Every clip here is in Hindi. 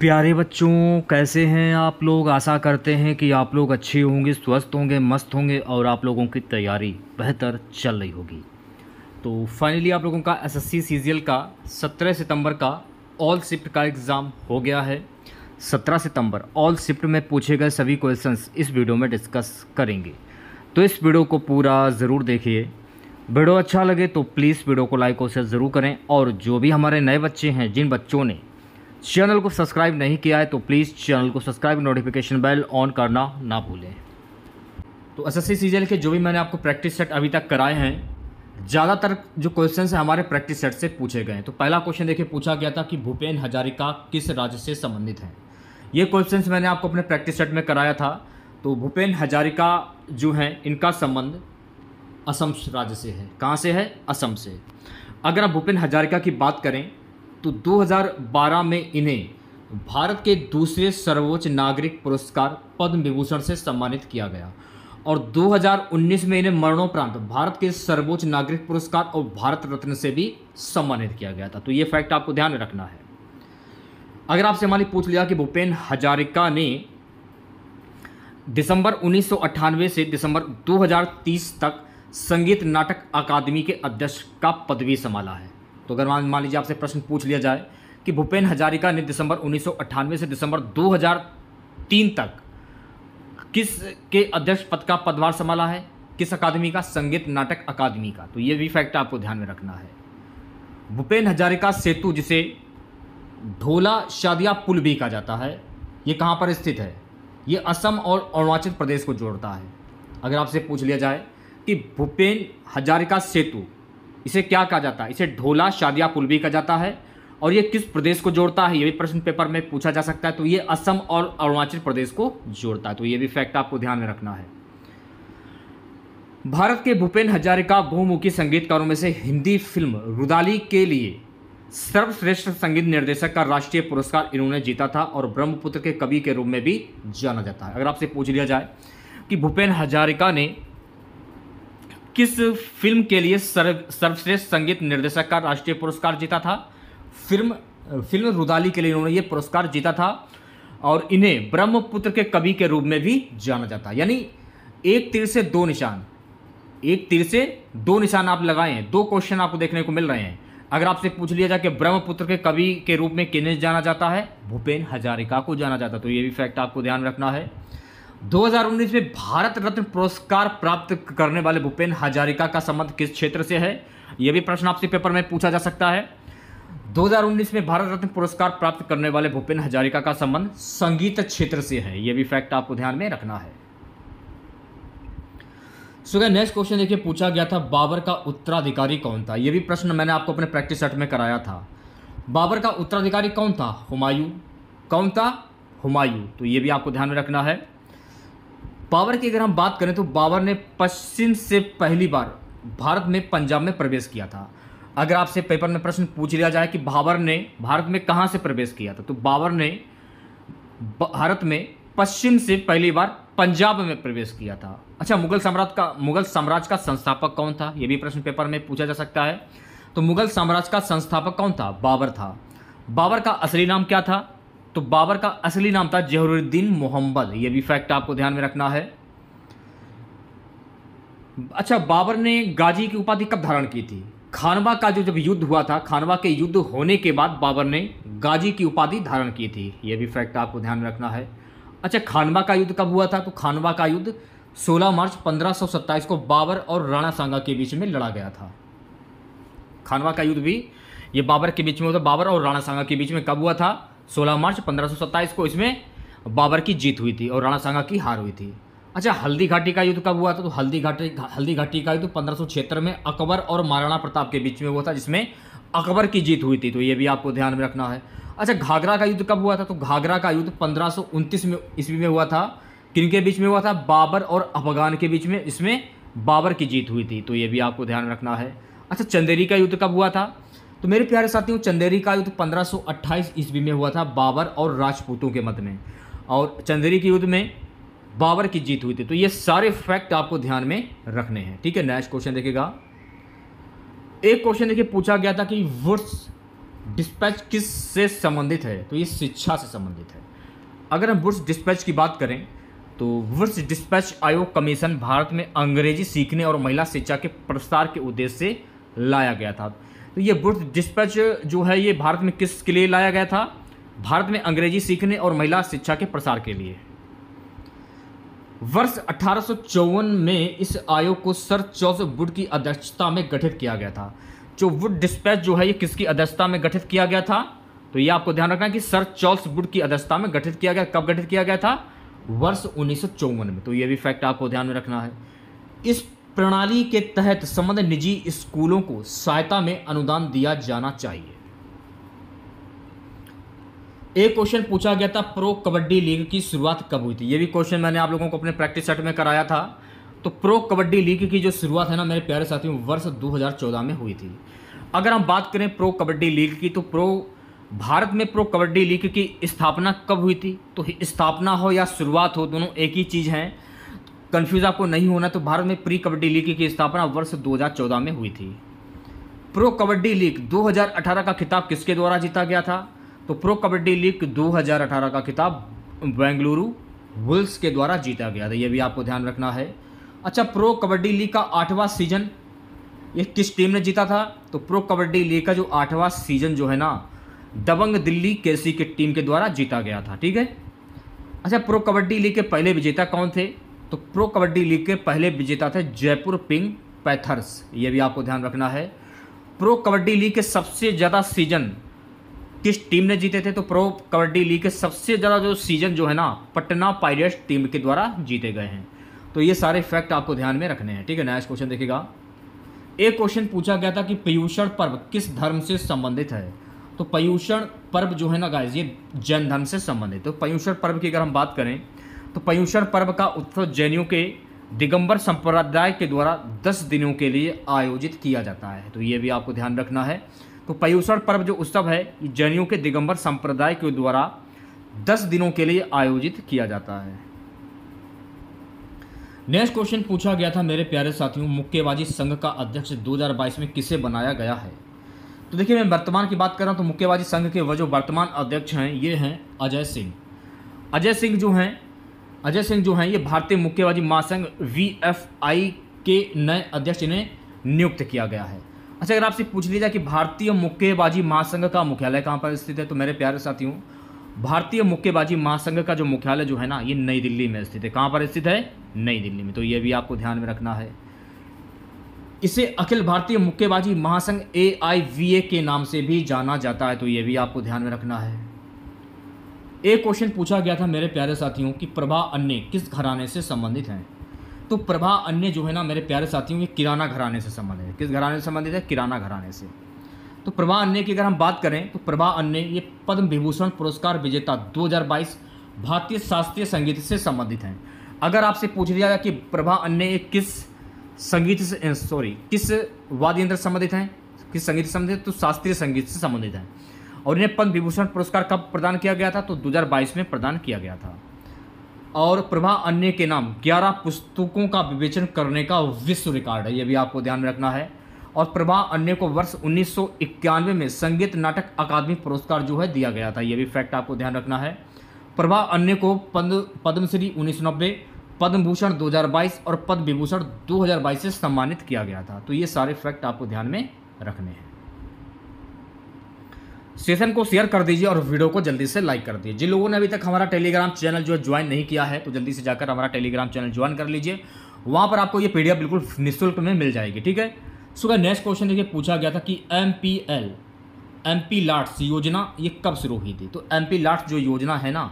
प्यारे बच्चों कैसे हैं आप लोग आशा करते हैं कि आप लोग अच्छे होंगे स्वस्थ होंगे मस्त होंगे और आप लोगों की तैयारी बेहतर चल रही होगी तो फाइनली आप लोगों का एसएससी सीजीएल का 17 सितंबर का ऑल शिफ्ट का एग्ज़ाम हो गया है 17 सितंबर ऑल शिफ्ट में पूछे गए सभी क्वेश्चंस इस वीडियो में डिस्कस करेंगे तो इस वीडियो को पूरा ज़रूर देखिए वीडियो अच्छा लगे तो प्लीज़ वीडियो को लाइक और शेयर ज़रूर करें और जो भी हमारे नए बच्चे हैं जिन बच्चों ने चैनल को सब्सक्राइब नहीं किया है तो प्लीज़ चैनल को सब्सक्राइब नोटिफिकेशन बेल ऑन करना ना भूलें तो एस एस सीजन के जो भी मैंने आपको प्रैक्टिस सेट अभी तक कराए हैं ज़्यादातर जो क्वेश्चन हैं हमारे प्रैक्टिस सेट से पूछे गए हैं तो पहला क्वेश्चन देखिए पूछा गया था कि भूपेन हजारिका किस राज्य से संबंधित हैं ये क्वेश्चन मैंने आपको अपने प्रैक्टिस सेट में कराया था तो भूपेन हजारिका जो हैं इनका संबंध असम राज्य से है कहाँ से है असम से अगर आप भूपेन हजारिका की बात करें तो 2012 में इन्हें भारत के दूसरे सर्वोच्च नागरिक पुरस्कार पद्म विभूषण से सम्मानित किया गया और 2019 में इन्हें मरणोपरांत भारत के सर्वोच्च नागरिक पुरस्कार और भारत रत्न से भी सम्मानित किया गया था तो ये फैक्ट आपको ध्यान में रखना है अगर आपसे हमारी पूछ लिया कि भूपेन हजारिका ने दिसंबर उन्नीस से दिसंबर 2030 तक संगीत नाटक अकादमी के अध्यक्ष का पदवी संभाला है तो अगर मान लीजिए आपसे प्रश्न पूछ लिया जाए कि भूपेन हजारिका ने दिसंबर उन्नीस से दिसंबर 2003 तक किस के अध्यक्ष पद का पदभार संभाला है किस अकादमी का संगीत नाटक अकादमी का तो ये भी फैक्ट आपको ध्यान में रखना है भूपेन हजारिका सेतु जिसे ढोला शादिया पुल भी कहा जाता है ये कहाँ पर स्थित है ये असम और अरुणाचल प्रदेश को जोड़ता है अगर आपसे पूछ लिया जाए कि भूपेन हजारिका सेतु इसे क्या कहा जाता है इसे ढोला शादिया पुल भी कहा जाता है और ये किस प्रदेश को जोड़ता है ये भी प्रश्न पेपर में पूछा जा सकता है तो ये असम और अरुणाचल प्रदेश को जोड़ता है तो ये भी फैक्ट आपको ध्यान में रखना है भारत के भूपेन हजारिका बहुमुखी संगीतकारों में से हिंदी फिल्म रुदाली के लिए सर्वश्रेष्ठ संगीत निर्देशक का राष्ट्रीय पुरस्कार इन्होंने जीता था और ब्रह्मपुत्र के कवि के रूप में भी जाना जाता है अगर आपसे पूछ लिया जाए कि भूपेन हजारिका ने किस फिल्म के लिए सर्व सर्वश्रेष्ठ संगीत निर्देशक का राष्ट्रीय पुरस्कार जीता था फिल्म फिल्म रुदाली के लिए इन्होंने ये पुरस्कार जीता था और इन्हें ब्रह्मपुत्र के कवि के रूप में भी जाना जाता है यानी एक तीर से दो निशान एक तीर से दो निशान आप लगाएं दो क्वेश्चन आपको देखने को मिल रहे हैं अगर आपसे पूछ लिया जाए कि ब्रह्मपुत्र के कवि के रूप में किन्हें जाना जाता है भूपेन हजारिका को जाना जाता तो ये भी फैक्ट आपको ध्यान रखना है 2019 में भारत रत्न पुरस्कार प्राप्त करने वाले भूपेन हजारिका का संबंध किस क्षेत्र से है यह भी प्रश्न आपसे पेपर में पूछा जा सकता है 2019 में भारत रत्न पुरस्कार प्राप्त करने वाले भूपेन हजारिका का संबंध संगीत क्षेत्र से है यह भी फैक्ट आपको ध्यान में रखना है सो नेक्स्ट क्वेश्चन देखिए पूछा गया था बाबर का उत्तराधिकारी कौन था यह भी प्रश्न मैंने आपको अपने प्रैक्टिस सेट में कराया था बाबर का उत्तराधिकारी कौन था हुमायूं कौन था हुमायूं तो यह भी आपको ध्यान में रखना है बाबर की अगर हम बात करें तो बाबर ने पश्चिम से पहली बार भारत में पंजाब में प्रवेश किया था अगर आपसे पेपर में प्रश्न पूछ लिया जाए कि बाबर ने भारत में कहाँ से प्रवेश किया था तो बाबर ने भारत में पश्चिम से पहली बार पंजाब में प्रवेश किया था अच्छा मुगल साम्राज्य का मुगल साम्राज्य का संस्थापक कौन था ये भी प्रश्न पेपर में पूछा जा सकता है तो मुगल साम्राज्य का संस्थापक कौन था बाबर था बाबर का असली नाम क्या था तो बाबर का असली नाम था जहरुद्दीन मोहम्मद ये भी फैक्ट आपको ध्यान में रखना है अच्छा बाबर ने गाजी की उपाधि कब धारण की थी खानवा का जो जब युद्ध हुआ था खानवा के युद्ध होने के बाद बाबर ने गाजी की उपाधि धारण की थी यह भी फैक्ट आपको ध्यान में रखना है अच्छा खानवा का युद्ध कब हुआ था तो खानवा का युद्ध 16 मार्च 1527 को बाबर और राणा सांगा के बीच में लड़ा गया था खानवा का युद्ध भी ये बाबर के बीच में होता बाबर और राणा सांगा के बीच में कब हुआ था 16 मार्च पंद्रह को इसमें बाबर की जीत हुई थी और राणा सांगा की हार हुई थी अच्छा हल्दी घाटी का युद्ध कब हुआ था तो हल्दी घाटी हल्दी घाटी का युद्ध पंद्रह में अकबर और महाराणा प्रताप के बीच में हुआ था जिसमें अकबर की जीत हुई थी तो ये भी आपको ध्यान में रखना है अच्छा घाघरा का युद्ध कब हुआ था तो घाघरा का युद्ध पंद्रह में ईस्वी में हुआ था किन के बीच में हुआ था बाबर और अफगान के बीच में इसमें बाबर की जीत हुई थी तो ये भी आपको ध्यान रखना है अच्छा चंदेरी का युद्ध कब हुआ था तो मेरे प्यारे साथियों चंदेरी का युद्ध 1528 ईस्वी में हुआ था बाबर और राजपूतों के मत में और चंदेरी के युद्ध में बाबर की जीत हुई थी तो ये सारे फैक्ट आपको ध्यान में रखने हैं ठीक है नेक्स्ट क्वेश्चन देखिएगा एक क्वेश्चन देखिए पूछा गया था कि वुड्स डिस्पैच किस से संबंधित है तो ये शिक्षा से संबंधित है अगर हम वुड्स डिस्पैच की बात करें तो वुड्स डिस्पैच आयोग कमीशन भारत में अंग्रेजी सीखने और महिला शिक्षा के प्रसार के उद्देश्य से लाया गया था तो ये बुर्थ डिस्पैच जो है ये भारत में किसके लिए लाया गया था भारत में अंग्रेजी सीखने और महिला शिक्षा के प्रसार के लिए वर्ष अठारह में इस आयोग को सर चौस वुड की अध्यक्षता में गठित किया गया था जो वुड डिस्पैच जो है ये किसकी अध्यक्षता में गठित किया गया था तो ये आपको ध्यान रखना कि सर चौल्स वुड की अध्यक्षता में गठित किया गया कब गठित किया गया था वर्ष उन्नीस में तो ये भी फैक्ट आपको ध्यान में रखना है इस प्रणाली के तहत संबंध निजी स्कूलों को सहायता में अनुदान दिया जाना चाहिए एक क्वेश्चन पूछा गया था प्रो कबड्डी लीग की शुरुआत कब हुई थी ये भी क्वेश्चन मैंने आप लोगों को अपने प्रैक्टिस सेट में कराया था तो प्रो कबड्डी लीग की जो शुरुआत है ना मेरे प्यारे साथियों वर्ष 2014 में हुई थी अगर हम बात करें प्रो कबड्डी लीग की तो प्रो भारत में प्रो कबड्डी लीग की स्थापना कब हुई थी तो स्थापना हो या शुरुआत हो दोनों एक ही चीज़ हैं कंफ्यूज आपको नहीं होना तो भारत में प्री कबड्डी लीग की स्थापना वर्ष 2014 में हुई थी प्रो कबड्डी लीग 2018 का खिताब किसके द्वारा जीता गया था तो प्रो कबड्डी लीग 2018 का खिताब बेंगलुरु वुल्स के द्वारा जीता गया था यह भी आपको ध्यान रखना है अच्छा प्रो कबड्डी लीग का आठवां सीजन ये किस टीम ने जीता था तो प्रो कबड्डी लीग का जो आठवां सीजन जो है ना दबंग दिल्ली केसी की के टीम के द्वारा जीता गया था ठीक है अच्छा प्रो कबड्डी लीग के पहले विजेता कौन थे तो प्रो कबड्डी लीग के पहले विजेता थे जयपुर पिंग पैथर्स ये भी आपको ध्यान रखना है प्रो कबड्डी लीग के सबसे ज़्यादा सीजन किस टीम ने जीते थे तो प्रो कबड्डी लीग के सबसे ज़्यादा जो सीजन जो है ना पटना पायरेट्स टीम के द्वारा जीते गए हैं तो ये सारे फैक्ट आपको ध्यान में रखने हैं ठीक है नेक्स्ट क्वेश्चन देखिएगा एक क्वेश्चन पूछा गया था कि पीयूषण पर्व किस धर्म से संबंधित है तो पयूषण पर्व जो है ना गाय ये जैन धर्म से संबंधित है तो पयूषण पर्व की अगर हम बात करें तो पयूषण पर्व का उत्सव जैनियों के दिगंबर संप्रदाय के द्वारा दस दिनों के लिए आयोजित किया जाता है तो ये भी आपको ध्यान रखना है तो पयूषण पर्व जो उत्सव है ये जैनियों के दिगंबर संप्रदाय के द्वारा दस दिनों के लिए आयोजित किया जाता है नेक्स्ट क्वेश्चन पूछा गया था मेरे प्यारे साथियों मुक्केबाजी संघ का अध्यक्ष दो में किसे बनाया गया है तो देखिए मैं वर्तमान की बात कर रहा हूँ तो मुक्केबाजी संघ के वह जो वर्तमान अध्यक्ष हैं ये हैं अजय सिंह अजय सिंह जो हैं अजय सिंह जो हैं ये भारतीय मुक्केबाजी महासंघ वी एफ आई के नए अध्यक्ष इन्हें नियुक्त किया गया है अच्छा अगर आपसे पूछ लिया जाए कि भारतीय मुक्केबाजी महासंघ का मुख्यालय कहाँ पर स्थित है तो मेरे प्यारे साथियों भारतीय मुक्केबाजी महासंघ का जो मुख्यालय जो है ना ये नई दिल्ली में स्थित है कहाँ पर स्थित है नई दिल्ली में तो ये भी आपको ध्यान में रखना है इसे अखिल भारतीय मुक्केबाजी महासंघ ए के नाम से भी जाना जाता है तो ये भी आपको ध्यान में रखना है एक क्वेश्चन पूछा गया था मेरे प्यारे साथियों कि प्रभा अन्य किस घराने से संबंधित हैं तो प्रभा अन्य जो है ना मेरे प्यारे साथियों ये किराना घराने से संबंधित है किस घराने से संबंधित है किराना घराने से तो प्रभा अन्य की अगर हम बात करें तो प्रभा अन्य ये पद्म विभूषण पुरस्कार विजेता 2022 भारतीय शास्त्रीय संगीत से संबंधित हैं अगर आपसे पूछ लिया जाए कि प्रभा अन्य ये किस संगीत से सॉरी किस वाद्य यंत्र संबंधित हैं किस संगीत से संबंधित तो शास्त्रीय संगीत से संबंधित हैं और इन्हें पद्म विभूषण पुरस्कार कब प्रदान किया गया था तो 2022 में प्रदान किया गया था और प्रभा अन्य के नाम 11 पुस्तकों का विवेचन करने का विश्व रिकॉर्ड है ये भी आपको ध्यान में रखना है और प्रभा अन्य को वर्ष उन्नीस में संगीत नाटक अकादमी पुरस्कार जो है दिया गया था ये भी फैक्ट आपको ध्यान रखना है प्रभा अन्य को पद्मश्री उन्नीस पद्म भूषण 2022 और पद्म विभूषण 2022 से सम्मानित किया गया था तो ये सारे फैक्ट आपको ध्यान में रखने हैं सेशन को शेयर कर दीजिए और वीडियो को जल्दी से लाइक कर दीजिए जिन लोगों ने अभी तक हमारा टेलीग्राम चैनल जो है ज्वाइन नहीं किया है तो जल्दी से जाकर हमारा टेलीग्राम चैनल ज्वाइन कर लीजिए वहाँ पर आपको ये पी बिल्कुल निःशुल्क में मिल जाएगी ठीक है सो नेक्स्ट क्वेश्चन देखिए पूछा गया था कि M P L M P lads योजना ये कब शुरू हुई थी तो एम पी लाट्स जो योजना है ना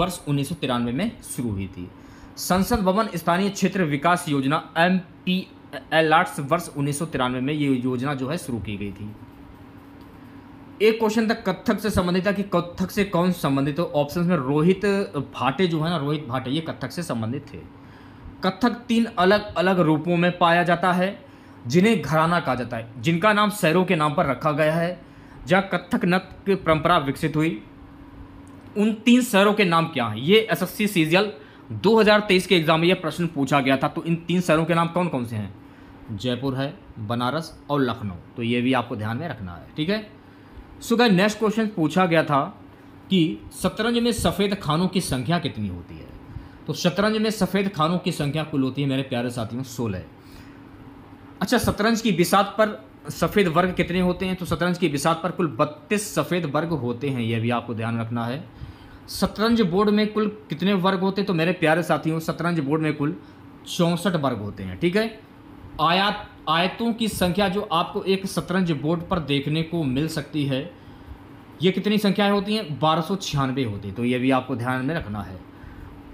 वर्ष उन्नीस में शुरू हुई थी संसद भवन स्थानीय क्षेत्र विकास योजना एम पी एल आर्ट्स वर्ष उन्नीस में ये योजना जो है शुरू की गई थी एक क्वेश्चन था कथक से संबंधित था कि कथक से कौन संबंधित हो ऑप्शन में रोहित भाटे जो है ना रोहित भाटे ये कथक से संबंधित थे कथक तीन अलग अलग रूपों में पाया जाता है जिन्हें घराना कहा जाता है जिनका नाम सैरों के नाम पर रखा गया है जहाँ कथक नृत्य की परंपरा विकसित हुई उन तीन शहरों के नाम क्या हैं ये एस एस सी सीजियल दो के एग्जाम में यह प्रश्न पूछा गया था तो इन तीन शहरों के नाम कौन कौन से हैं जयपुर है बनारस और लखनऊ तो ये भी आपको ध्यान में रखना है ठीक है सो नेक्स्ट क्वेश्चन पूछा गया था कि शतरंज में सफ़ेद खानों की संख्या कितनी होती है तो शतरंज में सफ़ेद खानों की संख्या कुल होती है मेरे प्यारे साथियों सोलह अच्छा शतरंज की बिसात पर सफ़ेद वर्ग कितने होते हैं तो शतरंज की बिसात पर कुल बत्तीस सफ़ेद वर्ग होते हैं यह भी आपको ध्यान रखना है शतरंज बोर्ड में कुल कितने वर्ग होते हैं तो मेरे प्यारे साथियों शतरंज बोर्ड में कुल चौंसठ वर्ग होते हैं ठीक है आयात आयतों की संख्या जो आपको एक शतरंज बोर्ड पर देखने को मिल सकती है ये कितनी संख्याएं होती हैं बारह सौ छियानवे होती है तो ये भी आपको ध्यान में रखना है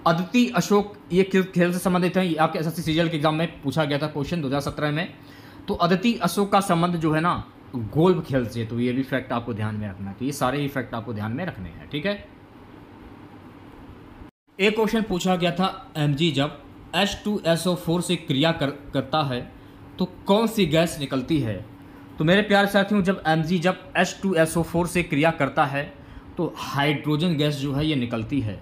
अदिति अशोक ये खेल से संबंधित हैं ये आपके एस एस के एग्जाम में पूछा गया था क्वेश्चन 2017 में तो अदिति अशोक का संबंध जो है ना गोल्फ खेल से तो ये भी फैक्ट आपको ध्यान में रखना है तो ये सारे ही फैक्ट आपको ध्यान में रखने हैं ठीक है एक क्वेश्चन पूछा गया था एम जब H two S O four से क्रिया कर, करता है तो कौन सी गैस निकलती है तो मेरे प्यारे साथियों जब एम जब H two S O four से क्रिया करता है तो हाइड्रोजन गैस जो है ये निकलती है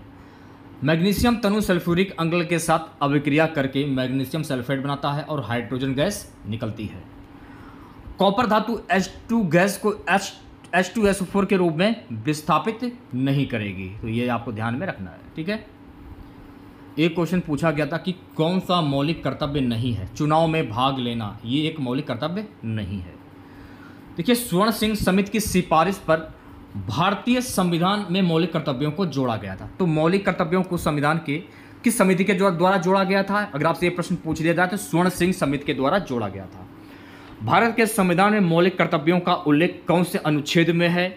मैग्नीशियम तनु सल्फ्यूरिक अंगल के साथ अभिक्रिया करके मैग्नीशियम सल्फेट बनाता है और हाइड्रोजन गैस निकलती है कॉपर धातु एच टू गैस को H H two S four के रूप में विस्थापित नहीं करेगी तो ये आपको ध्यान में रखना है ठीक है एक क्वेश्चन पूछा गया था कि कौन सा मौलिक कर्तव्य नहीं है चुनाव में भाग लेना ये एक मौलिक कर्तव्य नहीं है देखिए स्वर्ण सिंह समिति की सिफारिश पर भारतीय संविधान में मौलिक कर्तव्यों को जोड़ा गया था तो मौलिक कर्तव्यों को संविधान के किस समिति के द्वारा जोड़ा गया था अगर आपसे ये प्रश्न पूछ लिया जाए तो स्वर्ण सिंह समिति के द्वारा जोड़ा गया था भारत के संविधान में मौलिक कर्तव्यों का उल्लेख कौन से अनुच्छेद में है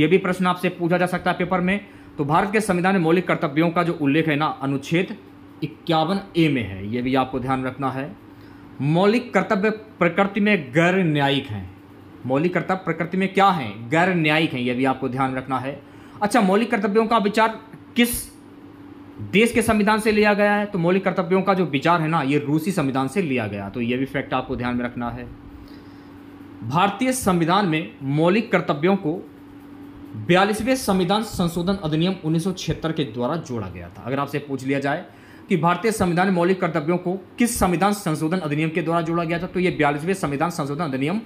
ये भी प्रश्न आपसे पूछा जा सकता है पेपर में तो भारत के संविधान में मौलिक कर्तव्यों का जो उल्लेख है ना अनुच्छेद इक्यावन ए में है ये भी आपको ध्यान रखना है मौलिक कर्तव्य प्रकृति में गैर न्यायिक हैं मौलिक कर्तव्य प्रकृति में क्या हैं गैर न्यायिक हैं यह भी आपको ध्यान रखना है अच्छा मौलिक कर्तव्यों का विचार किस देश के संविधान से लिया गया है तो मौलिक कर्तव्यों का जो विचार है ना ये रूसी संविधान से लिया गया तो ये भी फैक्ट आपको ध्यान में रखना है भारतीय संविधान में मौलिक कर्तव्यों को बयालीसवें संविधान संशोधन अधिनियम उन्नीस के द्वारा जोड़ा गया था अगर आपसे पूछ लिया जाए कि भारतीय संविधान मौलिक कर्तव्यों को किस संविधान संशोधन अधिनियम के द्वारा जोड़ा गया था तो यह बयालीसवें संविधान संशोधन अधिनियम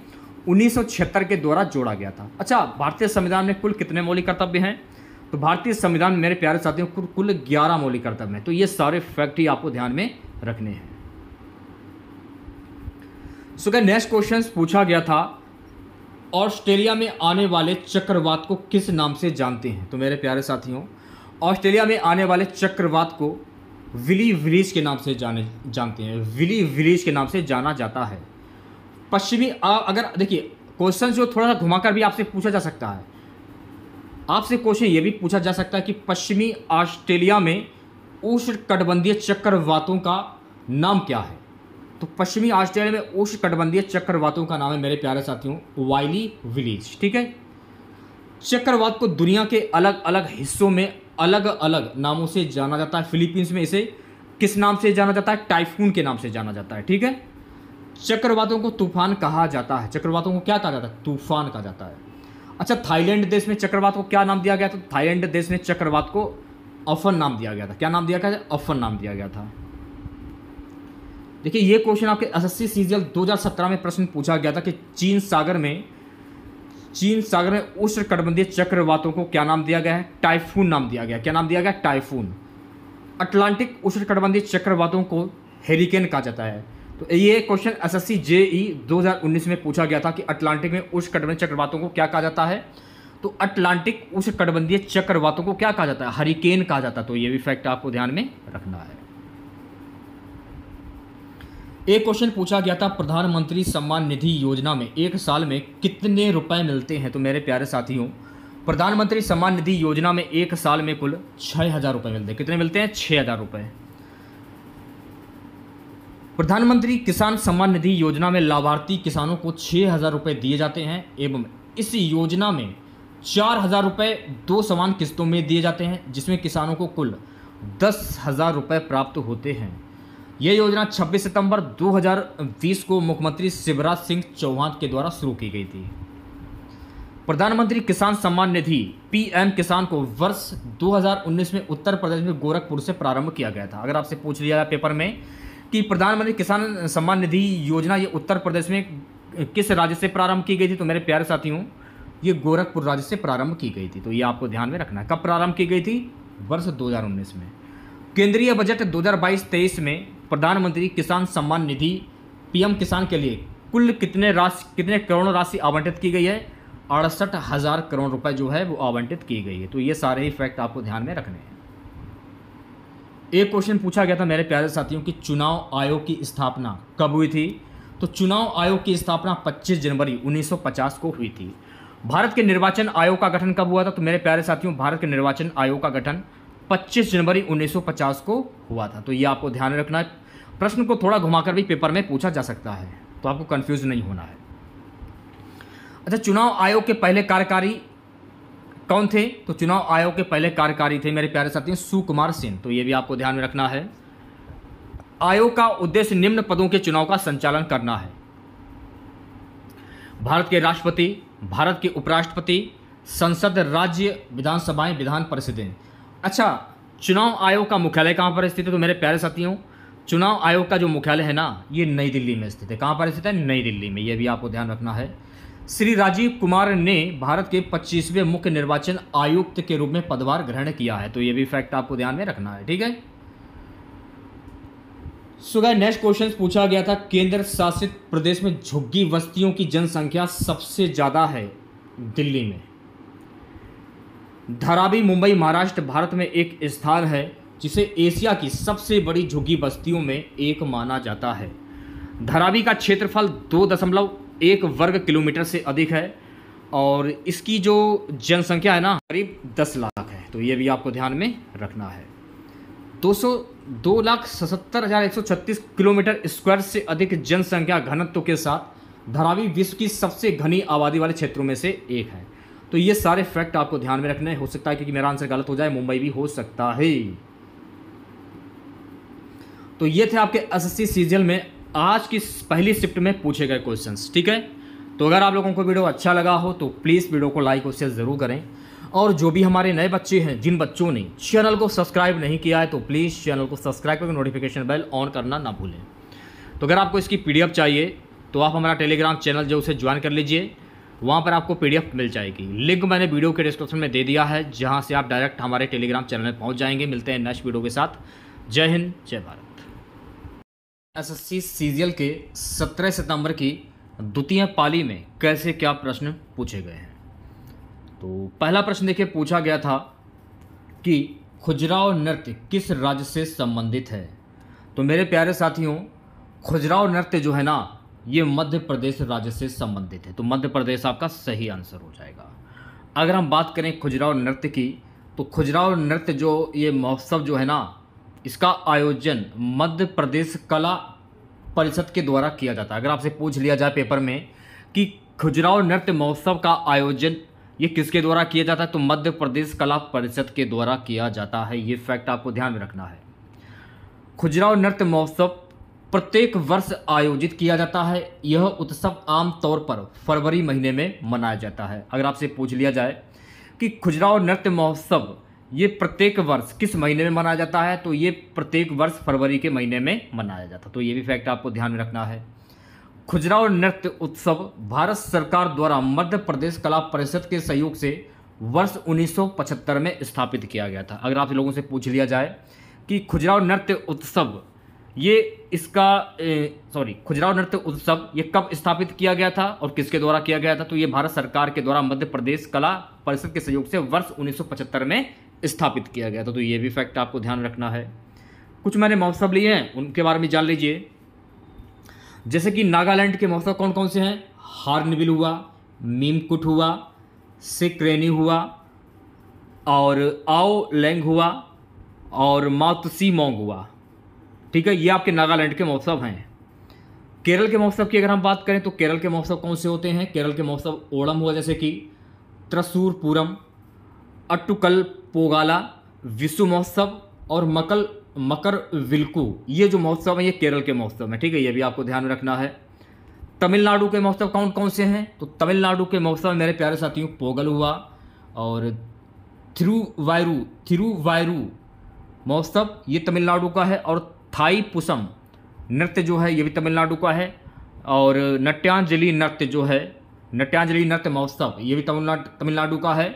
उन्नीस के द्वारा जोड़ा गया था अच्छा भारतीय संविधान में कुल कितने मौलिक कर्तव्य हैं तो भारतीय संविधान मेरे प्यारे साथियों कुल ग्यारह मौलिक कर्तव्य हैं तो ये सारे फैक्ट ही आपको ध्यान में रखने हैं सो नेक्स्ट क्वेश्चन पूछा गया था ऑस्ट्रेलिया में आने वाले चक्रवात को किस नाम से जानते हैं तो मेरे प्यारे साथियों ऑस्ट्रेलिया में आने वाले चक्रवात को विली विलीज के नाम से जाने जानते हैं विली विलीज के नाम से जाना जाता है पश्चिमी अगर देखिए क्वेश्चन जो थोड़ा सा घुमाकर भी आपसे पूछा जा सकता है आपसे क्वेश्चन ये भी पूछा जा सकता है कि पश्चिमी ऑस्ट्रेलिया में उष्ण कटबंधीय चक्रवातों का नाम क्या है तो पश्चिमी ऑस्ट्रेलिया में कटबंधीय चक्रवातों का नाम है मेरे प्यारे साथियों वाइली विलेज ठीक है चक्रवात को दुनिया के अलग अलग हिस्सों में अलग अलग नामों से जाना जाता है फिलीपींस में इसे किस नाम से जाना जाता है टाइफून के नाम से जाना जाता है ठीक है चक्रवातों को तूफान कहा जाता है चक्रवातों को क्या कहा जाता है तूफान कहा जाता है अच्छा थाईलैंड देश में चक्रवात को क्या नाम दिया गया था थाईलैंड देश में चक्रवात को अफन नाम दिया गया था क्या नाम दिया गया था अफन नाम दिया गया था देखिए ये क्वेश्चन आपके एस एस सी में प्रश्न पूछा गया था कि चीन सागर में चीन सागर में उष्ण कटबंधीय चक्रवातों को क्या नाम दिया गया है टाइफून नाम दिया गया क्या नाम दिया गया टाइफून अटलांटिक उष्ण कटबंधीय चक्रवातों को हेरिकेन कहा जाता है तो ये question S S C J E दो में पूछा गया था कि अटलांटिक में उष्ण कटबंधीय चक्रवातों को क्या कहा जाता है तो अटलांटिक उष्ण कटबंधीय चक्रवातों को क्या कहा जाता है हरिकेन कहा जाता है तो ये भी फैक्ट आपको ध्यान में रखना है एक क्वेश्चन पूछा गया था प्रधानमंत्री सम्मान निधि योजना में एक साल में कितने रुपए मिलते हैं तो मेरे प्यारे साथियों प्रधानमंत्री सम्मान निधि योजना में एक साल में कुल छह हज़ार रुपए मिलते हैं कितने मिलते हैं छह हज़ार रुपए प्रधानमंत्री किसान सम्मान निधि योजना में लाभार्थी किसानों को छह हज़ार रुपए दिए जाते हैं एवं इस योजना में चार हज़ार रुपए दो समान किस्तों में दिए जाते हैं जिसमें किसानों को कुल दस हज़ार रुपए प्राप्त होते हैं ये योजना 26 सितंबर 2020 को मुख्यमंत्री शिवराज सिंह चौहान के द्वारा शुरू की गई थी प्रधानमंत्री किसान सम्मान निधि पीएम किसान को वर्ष 2019 में उत्तर प्रदेश में गोरखपुर से प्रारंभ किया गया था अगर आपसे पूछ लिया जाए पेपर में कि प्रधानमंत्री किसान सम्मान निधि योजना ये उत्तर प्रदेश में किस राज्य से प्रारंभ की गई थी तो मेरे प्यारे साथियों ये गोरखपुर राज्य से प्रारंभ की गई थी तो ये आपको ध्यान में रखना है कब प्रारंभ की गई थी वर्ष 2019 में केंद्रीय बजट 2022-23 में प्रधानमंत्री किसान सम्मान निधि पीएम किसान के लिए कुल कितने राशि कितने करोड़ राशि आवंटित की गई है अड़सठ हज़ार करोड़ रुपए जो है वो आवंटित की गई है तो ये सारे ही फैक्ट आपको ध्यान में रखने हैं एक क्वेश्चन पूछा गया था मेरे प्यारे साथियों कि चुनाव आयोग की स्थापना कब हुई थी तो चुनाव आयोग की स्थापना 25 जनवरी 1950 को हुई थी भारत के निर्वाचन आयोग का गठन कब हुआ था तो मेरे प्यारे साथियों भारत के निर्वाचन आयोग का गठन 25 जनवरी 1950 को हुआ था तो ये आपको ध्यान रखना है प्रश्न को थोड़ा घुमाकर भी पेपर में पूछा जा सकता है तो आपको कंफ्यूज नहीं होना है अच्छा चुनाव आयोग के पहले कार्यकारी कौन थे तो चुनाव आयोग के पहले कार्यकारी थे मेरे प्यारे साथी सुकुमार सिंह तो ये भी आपको ध्यान में रखना है आयोग का उद्देश्य निम्न पदों के चुनाव का संचालन करना है भारत के राष्ट्रपति भारत के उपराष्ट्रपति संसद राज्य विधानसभाएं विधान परिषदें अच्छा चुनाव आयोग का मुख्यालय कहां पर स्थित है तो मेरे प्यारे साथियों चुनाव आयोग का जो मुख्यालय है ना ये नई दिल्ली में स्थित है कहाँ पर स्थित है नई दिल्ली में ये भी आपको ध्यान रखना है श्री राजीव कुमार ने भारत के 25वें मुख्य निर्वाचन आयुक्त के रूप में पदभार ग्रहण किया है तो ये भी फैक्ट आपको ध्यान में रखना है ठीक है सुगा नेक्स्ट क्वेश्चन पूछा गया था केंद्र शासित प्रदेश में झुग्गी बस्तियों की जनसंख्या सबसे ज़्यादा है दिल्ली में धराबी मुंबई महाराष्ट्र भारत में एक स्थान है जिसे एशिया की सबसे बड़ी झुग्गी बस्तियों में एक माना जाता है धरावी का क्षेत्रफल दो दशमलव एक वर्ग किलोमीटर से अधिक है और इसकी जो जनसंख्या है ना करीब दस लाख है तो ये भी आपको ध्यान में रखना है दो सौ दो लाख सतहत्तर हज़ार एक सौ छत्तीस किलोमीटर स्क्वायर से अधिक जनसंख्या घनत्व के साथ धरावी विश्व की सबसे घनी आबादी वाले क्षेत्रों में से एक है तो ये सारे फैक्ट आपको ध्यान में रखने हो सकता है क्योंकि मेरा आंसर गलत हो जाए मुंबई भी हो सकता है तो ये थे आपके एसएससी सीजीएल में आज की पहली शिफ्ट में पूछे गए क्वेश्चंस ठीक है तो अगर आप लोगों को वीडियो अच्छा लगा हो तो प्लीज़ वीडियो को लाइक और शेयर ज़रूर करें और जो भी हमारे नए बच्चे हैं जिन बच्चों ने चैनल को सब्सक्राइब नहीं किया है तो प्लीज़ चैनल को सब्सक्राइब करके नोटिफिकेशन बेल ऑन करना ना भूलें तो अगर आपको इसकी पी चाहिए तो आप हमारा टेलीग्राम चैनल जो उसे ज्वाइन कर लीजिए वहाँ पर आपको पी मिल जाएगी लिंक मैंने वीडियो के डिस्क्रिप्शन में दे दिया है जहाँ से आप डायरेक्ट हमारे टेलीग्राम चैनल में पहुँच जाएंगे मिलते हैं नेक्स्ट वीडियो के साथ जय हिंद जय भारत एसएससी सीरियल के 17 सितंबर की द्वितीय पाली में कैसे क्या प्रश्न पूछे गए हैं तो पहला प्रश्न देखिए पूछा गया था कि खुजराव नृत्य किस राज्य से संबंधित है तो मेरे प्यारे साथियों खुजराव नृत्य जो है ना ये मध्य प्रदेश राज्य से संबंधित है तो मध्य प्रदेश आपका सही आंसर हो जाएगा अगर हम बात करें खुजराव नृत्य की तो खुजराव नृत्य जो ये महोत्सव जो है ना इसका आयोजन मध्य प्रदेश कला परिषद के द्वारा किया जाता है अगर आपसे पूछ लिया जाए पेपर में कि खुजराव नृत्य महोत्सव का आयोजन ये किसके द्वारा किया जाता है तो मध्य प्रदेश कला परिषद के द्वारा किया जाता है ये फैक्ट आपको ध्यान में रखना है खुजराव नृत्य महोत्सव प्रत्येक वर्ष आयोजित किया जाता है यह उत्सव आमतौर पर फरवरी महीने में मनाया जाता है अगर आपसे पूछ लिया जाए कि खुजराव नृत्य महोत्सव ये प्रत्येक वर्ष किस महीने में मनाया जाता है तो ये प्रत्येक वर्ष फरवरी के महीने में मनाया जाता है तो ये भी फैक्ट आपको ध्यान में रखना है खुजराव नृत्य उत्सव भारत सरकार द्वारा मध्य प्रदेश कला परिषद के सहयोग से वर्ष 1975 में स्थापित किया गया था अगर आप लोगों से पूछ लिया जाए कि खुजराव नृत्य उत्सव ये इसका सॉरी खुजराव नृत्य उत्सव ये कब स्थापित किया गया था और किसके द्वारा किया गया था तो ये भारत सरकार के द्वारा मध्य प्रदेश कला परिषद के सहयोग से वर्ष 1975 में स्थापित किया गया था तो ये भी फैक्ट आपको ध्यान रखना है कुछ मैंने महोत्सव लिए हैं उनके बारे में जान लीजिए जैसे कि नागालैंड के महोत्सव कौन कौन से हैं हार्नबिल हुआ मीमकुट हुआ सिक्रेनी हुआ और आओ लेंग हुआ और मातुसी मोंग हुआ ठीक है ये आपके नागालैंड के महोत्सव हैं केरल के महोत्सव की अगर हम बात करें तो केरल के महोत्सव कौन से होते हैं केरल के महोत्सव ओणम हुआ जैसे कि त्रसूरपुरम अट्टुकल पोगाला विशु महोत्सव और मकल मकर विल्कू ये जो महोत्सव है ये केरल के महोत्सव है ठीक है ये भी आपको ध्यान में रखना है तमिलनाडु के महोत्सव कौन कौन से हैं तो तमिलनाडु के महोत्सव में मेरे प्यारे साथियों पोगल हुआ और थिरुवायरू थिरुवायरू महोत्सव ये तमिलनाडु का है और थाई पुसम नृत्य जो है ये भी तमिलनाडु का है और नट्यांजलि नृत्य जो है नट्यांजलि नृत्य महोत्सव ये भी तमिलनाडु तमिलनाडु का है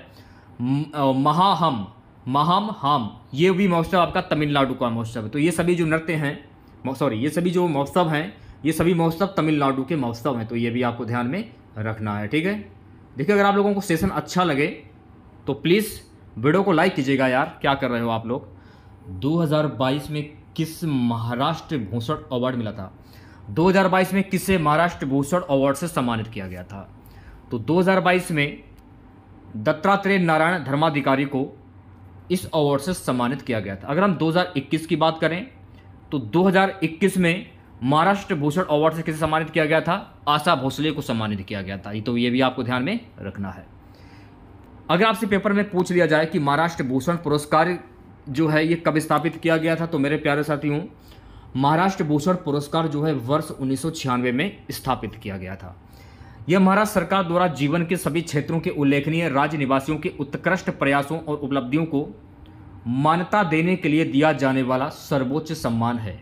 महाहम महाम हम ये भी महोत्सव आपका तमिलनाडु का महोत्सव है तो ये सभी जो नृत्य हैं सॉरी ये सभी जो महोत्सव हैं ये सभी महोत्सव तमिलनाडु के महोत्सव हैं तो ये भी आपको ध्यान में रखना है ठीक है देखिए अगर आप लोगों को सेशन अच्छा लगे तो प्लीज़ वीडियो को लाइक कीजिएगा यार क्या कर रहे हो आप लोग 2022 में किस महाराष्ट्र भूषण अवार्ड मिला था 2022 में किसे महाराष्ट्र भूषण अवार्ड से सम्मानित किया गया था तो 2022 में दत्तात्रेय नारायण धर्माधिकारी को इस अवार्ड से सम्मानित किया गया था अगर हम 2021 की बात करें तो 2021 में महाराष्ट्र भूषण अवार्ड से किसे सम्मानित किया गया था आशा भोसले को सम्मानित किया गया था ये तो ये भी आपको ध्यान में रखना है अगर आपसे पेपर में पूछ लिया जाए कि महाराष्ट्र भूषण पुरस्कार जो है ये कब स्थापित किया गया था तो मेरे प्यारे साथी महाराष्ट्र भूषण पुरस्कार जो है वर्ष उन्नीस में स्थापित किया गया था यह महाराष्ट्र सरकार द्वारा जीवन के सभी क्षेत्रों के उल्लेखनीय राज्य निवासियों के उत्कृष्ट प्रयासों और उपलब्धियों को मान्यता देने के लिए दिया जाने वाला सर्वोच्च सम्मान है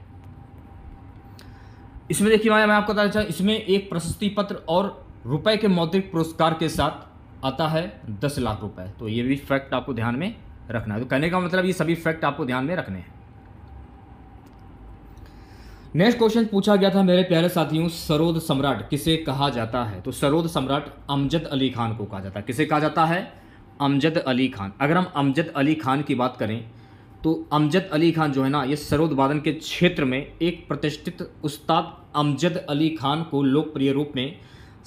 इसमें देखिए मैं आपको बताना चाहूँ इसमें एक प्रशस्ति पत्र और रुपए के मौद्रिक पुरस्कार के साथ आता है दस लाख रुपए तो ये भी फैक्ट आपको ध्यान में रखना है तो कहने का मतलब ये सभी फैक्ट आपको ध्यान में रखने हैं नेक्स्ट क्वेश्चन पूछा गया था मेरे प्यारे साथियों सरोद सम्राट किसे कहा जाता है तो सरोद सम्राट अमजद अली खान को कहा जाता है किसे कहा जाता है अमजद अली खान अगर हम अमजद अली खान की बात करें तो अमजद अली खान जो है ना ये सरोद वादन के क्षेत्र में एक प्रतिष्ठित उस्ताद अमजद अली खान को लोकप्रिय रूप में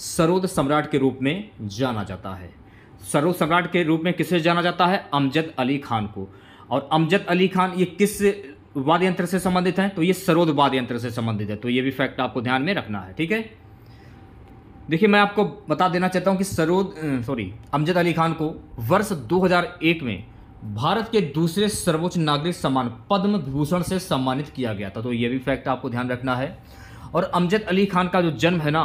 सरोद सम्राट के रूप में जाना जाता है सरोद सम्राट के रूप में किसे जाना जाता है अमजद अली खान को और अमजद अली खान ये किस वाद्य यंत्र से संबंधित है तो ये सरोद वाद्य यंत्र से संबंधित है तो ये भी फैक्ट आपको ध्यान में रखना है ठीक है देखिए मैं आपको बता देना चाहता हूँ कि सरोद सॉरी अमजद अली खान को वर्ष 2001 में भारत के दूसरे सर्वोच्च नागरिक सम्मान पद्म भूषण से सम्मानित किया गया था तो ये भी फैक्ट आपको ध्यान रखना है और अमजद अली खान का जो जन्म है ना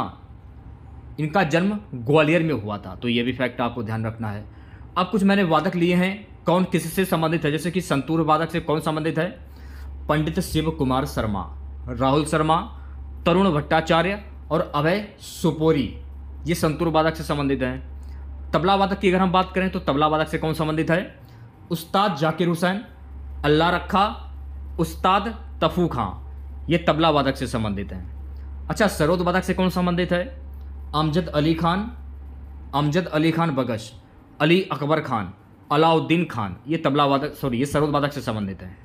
इनका जन्म ग्वालियर में हुआ था तो ये भी फैक्ट आपको ध्यान रखना है अब कुछ मैंने वादक लिए हैं कौन किससे संबंधित है जैसे कि संतूर वादक से कौन संबंधित है पंडित शिव कुमार शर्मा राहुल शर्मा तरुण भट्टाचार्य और अभय सुपोरी ये संतूर वादक से संबंधित हैं तबला वादक की अगर हम बात करें तो तबला वादक से कौन संबंधित है उस्ताद जाकिर हुसैन अल्लाह रखा उस्ताद तफू खां ये तबला वादक से संबंधित हैं अच्छा सरोद वादक से कौन संबंधित है अमजद अली खान अमजद अली खान बगश अली अकबर खान अलाउद्दीन खान ये तबला वादक सॉरी ये सरोद वादक से संबंधित हैं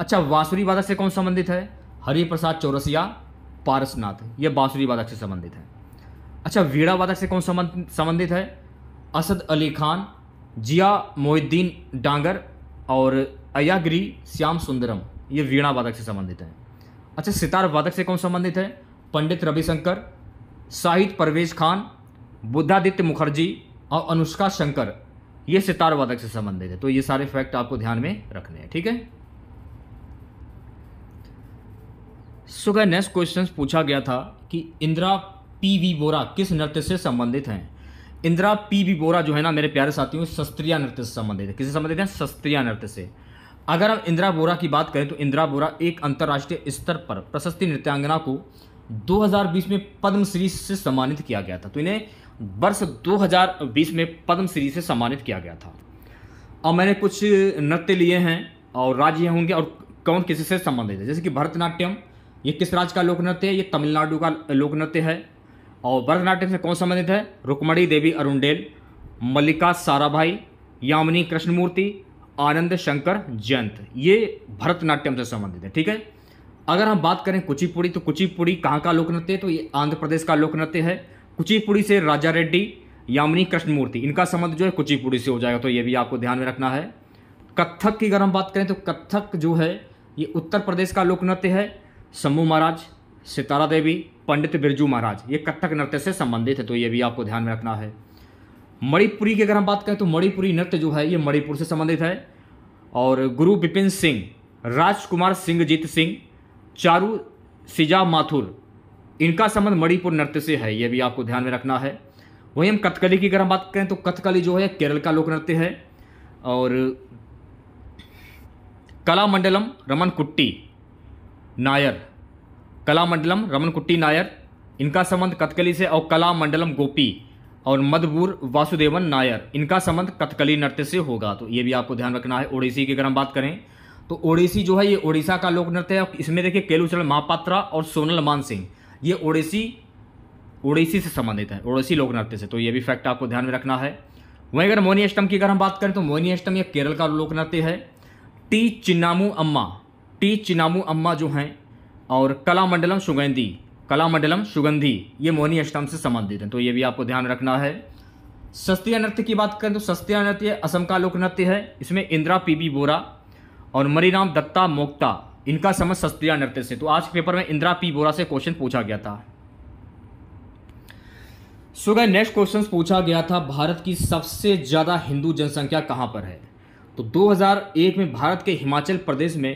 अच्छा बांसुरी वादक से कौन संबंधित है हरिप्रसाद चौरसिया पारसनाथ यह बांसुरी वादक से संबंधित है अच्छा वीणा वादक से कौन संबंधित है असद अली खान जिया मोहिद्दीन डांगर और अयागिरी श्याम सुंदरम ये वीणा वादक से संबंधित हैं अच्छा सितार वादक से कौन संबंधित है पंडित रविशंकर शाहिद परवेज खान बुद्धादित्य मुखर्जी और अनुष्का शंकर ये सितार वादक से संबंधित है तो ये सारे फैक्ट आपको ध्यान में रखने हैं ठीक है सो गए नेक्स्ट क्वेश्चन पूछा गया था कि इंदिरा पी वी बोरा किस नृत्य से संबंधित हैं इंदिरा पी वी बोरा जो है ना मेरे प्यारे साथियों शस्त्रीय नृत्य से संबंधित है किससे संबंधित है शस्त्रीय नृत्य से अगर हम इंदिरा बोरा की बात करें तो इंदिरा बोरा एक अंतर्राष्ट्रीय स्तर पर प्रशस्ति नृत्यांगना को 2020 में पद्मश्री से सम्मानित किया गया था तो इन्हें वर्ष 2020 में पद्मश्री से सम्मानित किया गया था और मैंने कुछ नृत्य लिए हैं और राज्य होंगे और कौन किसी से संबंधित है जैसे कि भरतनाट्यम ये किस राज्य का लोक नृत्य है ये तमिलनाडु का लोक नृत्य है और भरतनाट्यम से कौन संबंधित है रुकमणी देवी अरुणेल मल्लिका साराभाई यामिनी कृष्णमूर्ति आनंद शंकर जयंत ये भरतनाट्यम से संबंधित है ठीक है अगर हम बात करें कुचिपुड़ी तो कुचिपुड़ी कहाँ का लोक नृत्य है तो ये आंध्र प्रदेश का लोक नृत्य है कुचिपुड़ी से राजा रेड्डी यामिनी कृष्णमूर्ति इनका संबंध जो है कुचिपुड़ी से हो जाएगा तो ये भी आपको ध्यान में रखना है कत्थक की अगर हम बात करें तो कत्थक जो है ये उत्तर प्रदेश का लोक नृत्य है शंभू महाराज सितारा देवी पंडित बिरजू महाराज ये कत्थक नृत्य से संबंधित है तो ये भी आपको ध्यान में रखना है मणिपुरी की अगर हम बात करें तो मणिपुरी नृत्य जो है ये मणिपुर से संबंधित है और गुरु बिपिन सिंह राजकुमार सिंहजीत सिंह चारू सिजा माथुर इनका संबंध मणिपुर नृत्य से है ये भी आपको ध्यान में रखना है वहीं हम कथकली की अगर हम बात करें तो कथकली जो है केरल का लोक नृत्य है और कला मंडलम रमन कुट्टी नायर कला मंडलम रमन कुट्टी नायर इनका संबंध कथकली से और कला मंडलम गोपी और मधुबूर वासुदेवन नायर इनका संबंध कथकली नृत्य से होगा तो ये भी आपको ध्यान रखना है ओडिसी की अगर हम बात करें तो ओडिसी जो है ये ओडिशा का लोक नृत्य है इसमें देखिए केलूचरण महापात्रा और सोनल मान सिंह ये ओडिसी ओडिसी से संबंधित है ओडिसी लोक नृत्य से तो ये भी फैक्ट आपको ध्यान में रखना है वहीं अगर मोनी अष्टम की अगर हम बात करें तो मोनी अष्टम यह केरल का लोक नृत्य है टी चिन्नामू अम्मा टी चिनामू अम्मा जो हैं और कलामंडलम सुगंधी कलामंडलम सुगंधी ये मोहनी अष्टम से संबंधित हैं तो ये भी आपको ध्यान रखना है सस्तिया नृत्य की बात करें तो सस्तिया नृत्य असम का लोक नृत्य है इसमें इंदिरा पीबी बोरा और मरीराम दत्ता मोक्ता इनका समझ सस्तिया नृत्य से तो आज के पेपर में इंदिरा पी बोरा से क्वेश्चन पूछा गया था सुगह नेक्स्ट क्वेश्चन पूछा गया था भारत की सबसे ज़्यादा हिंदू जनसंख्या कहाँ पर है तो 2001 में भारत के हिमाचल प्रदेश में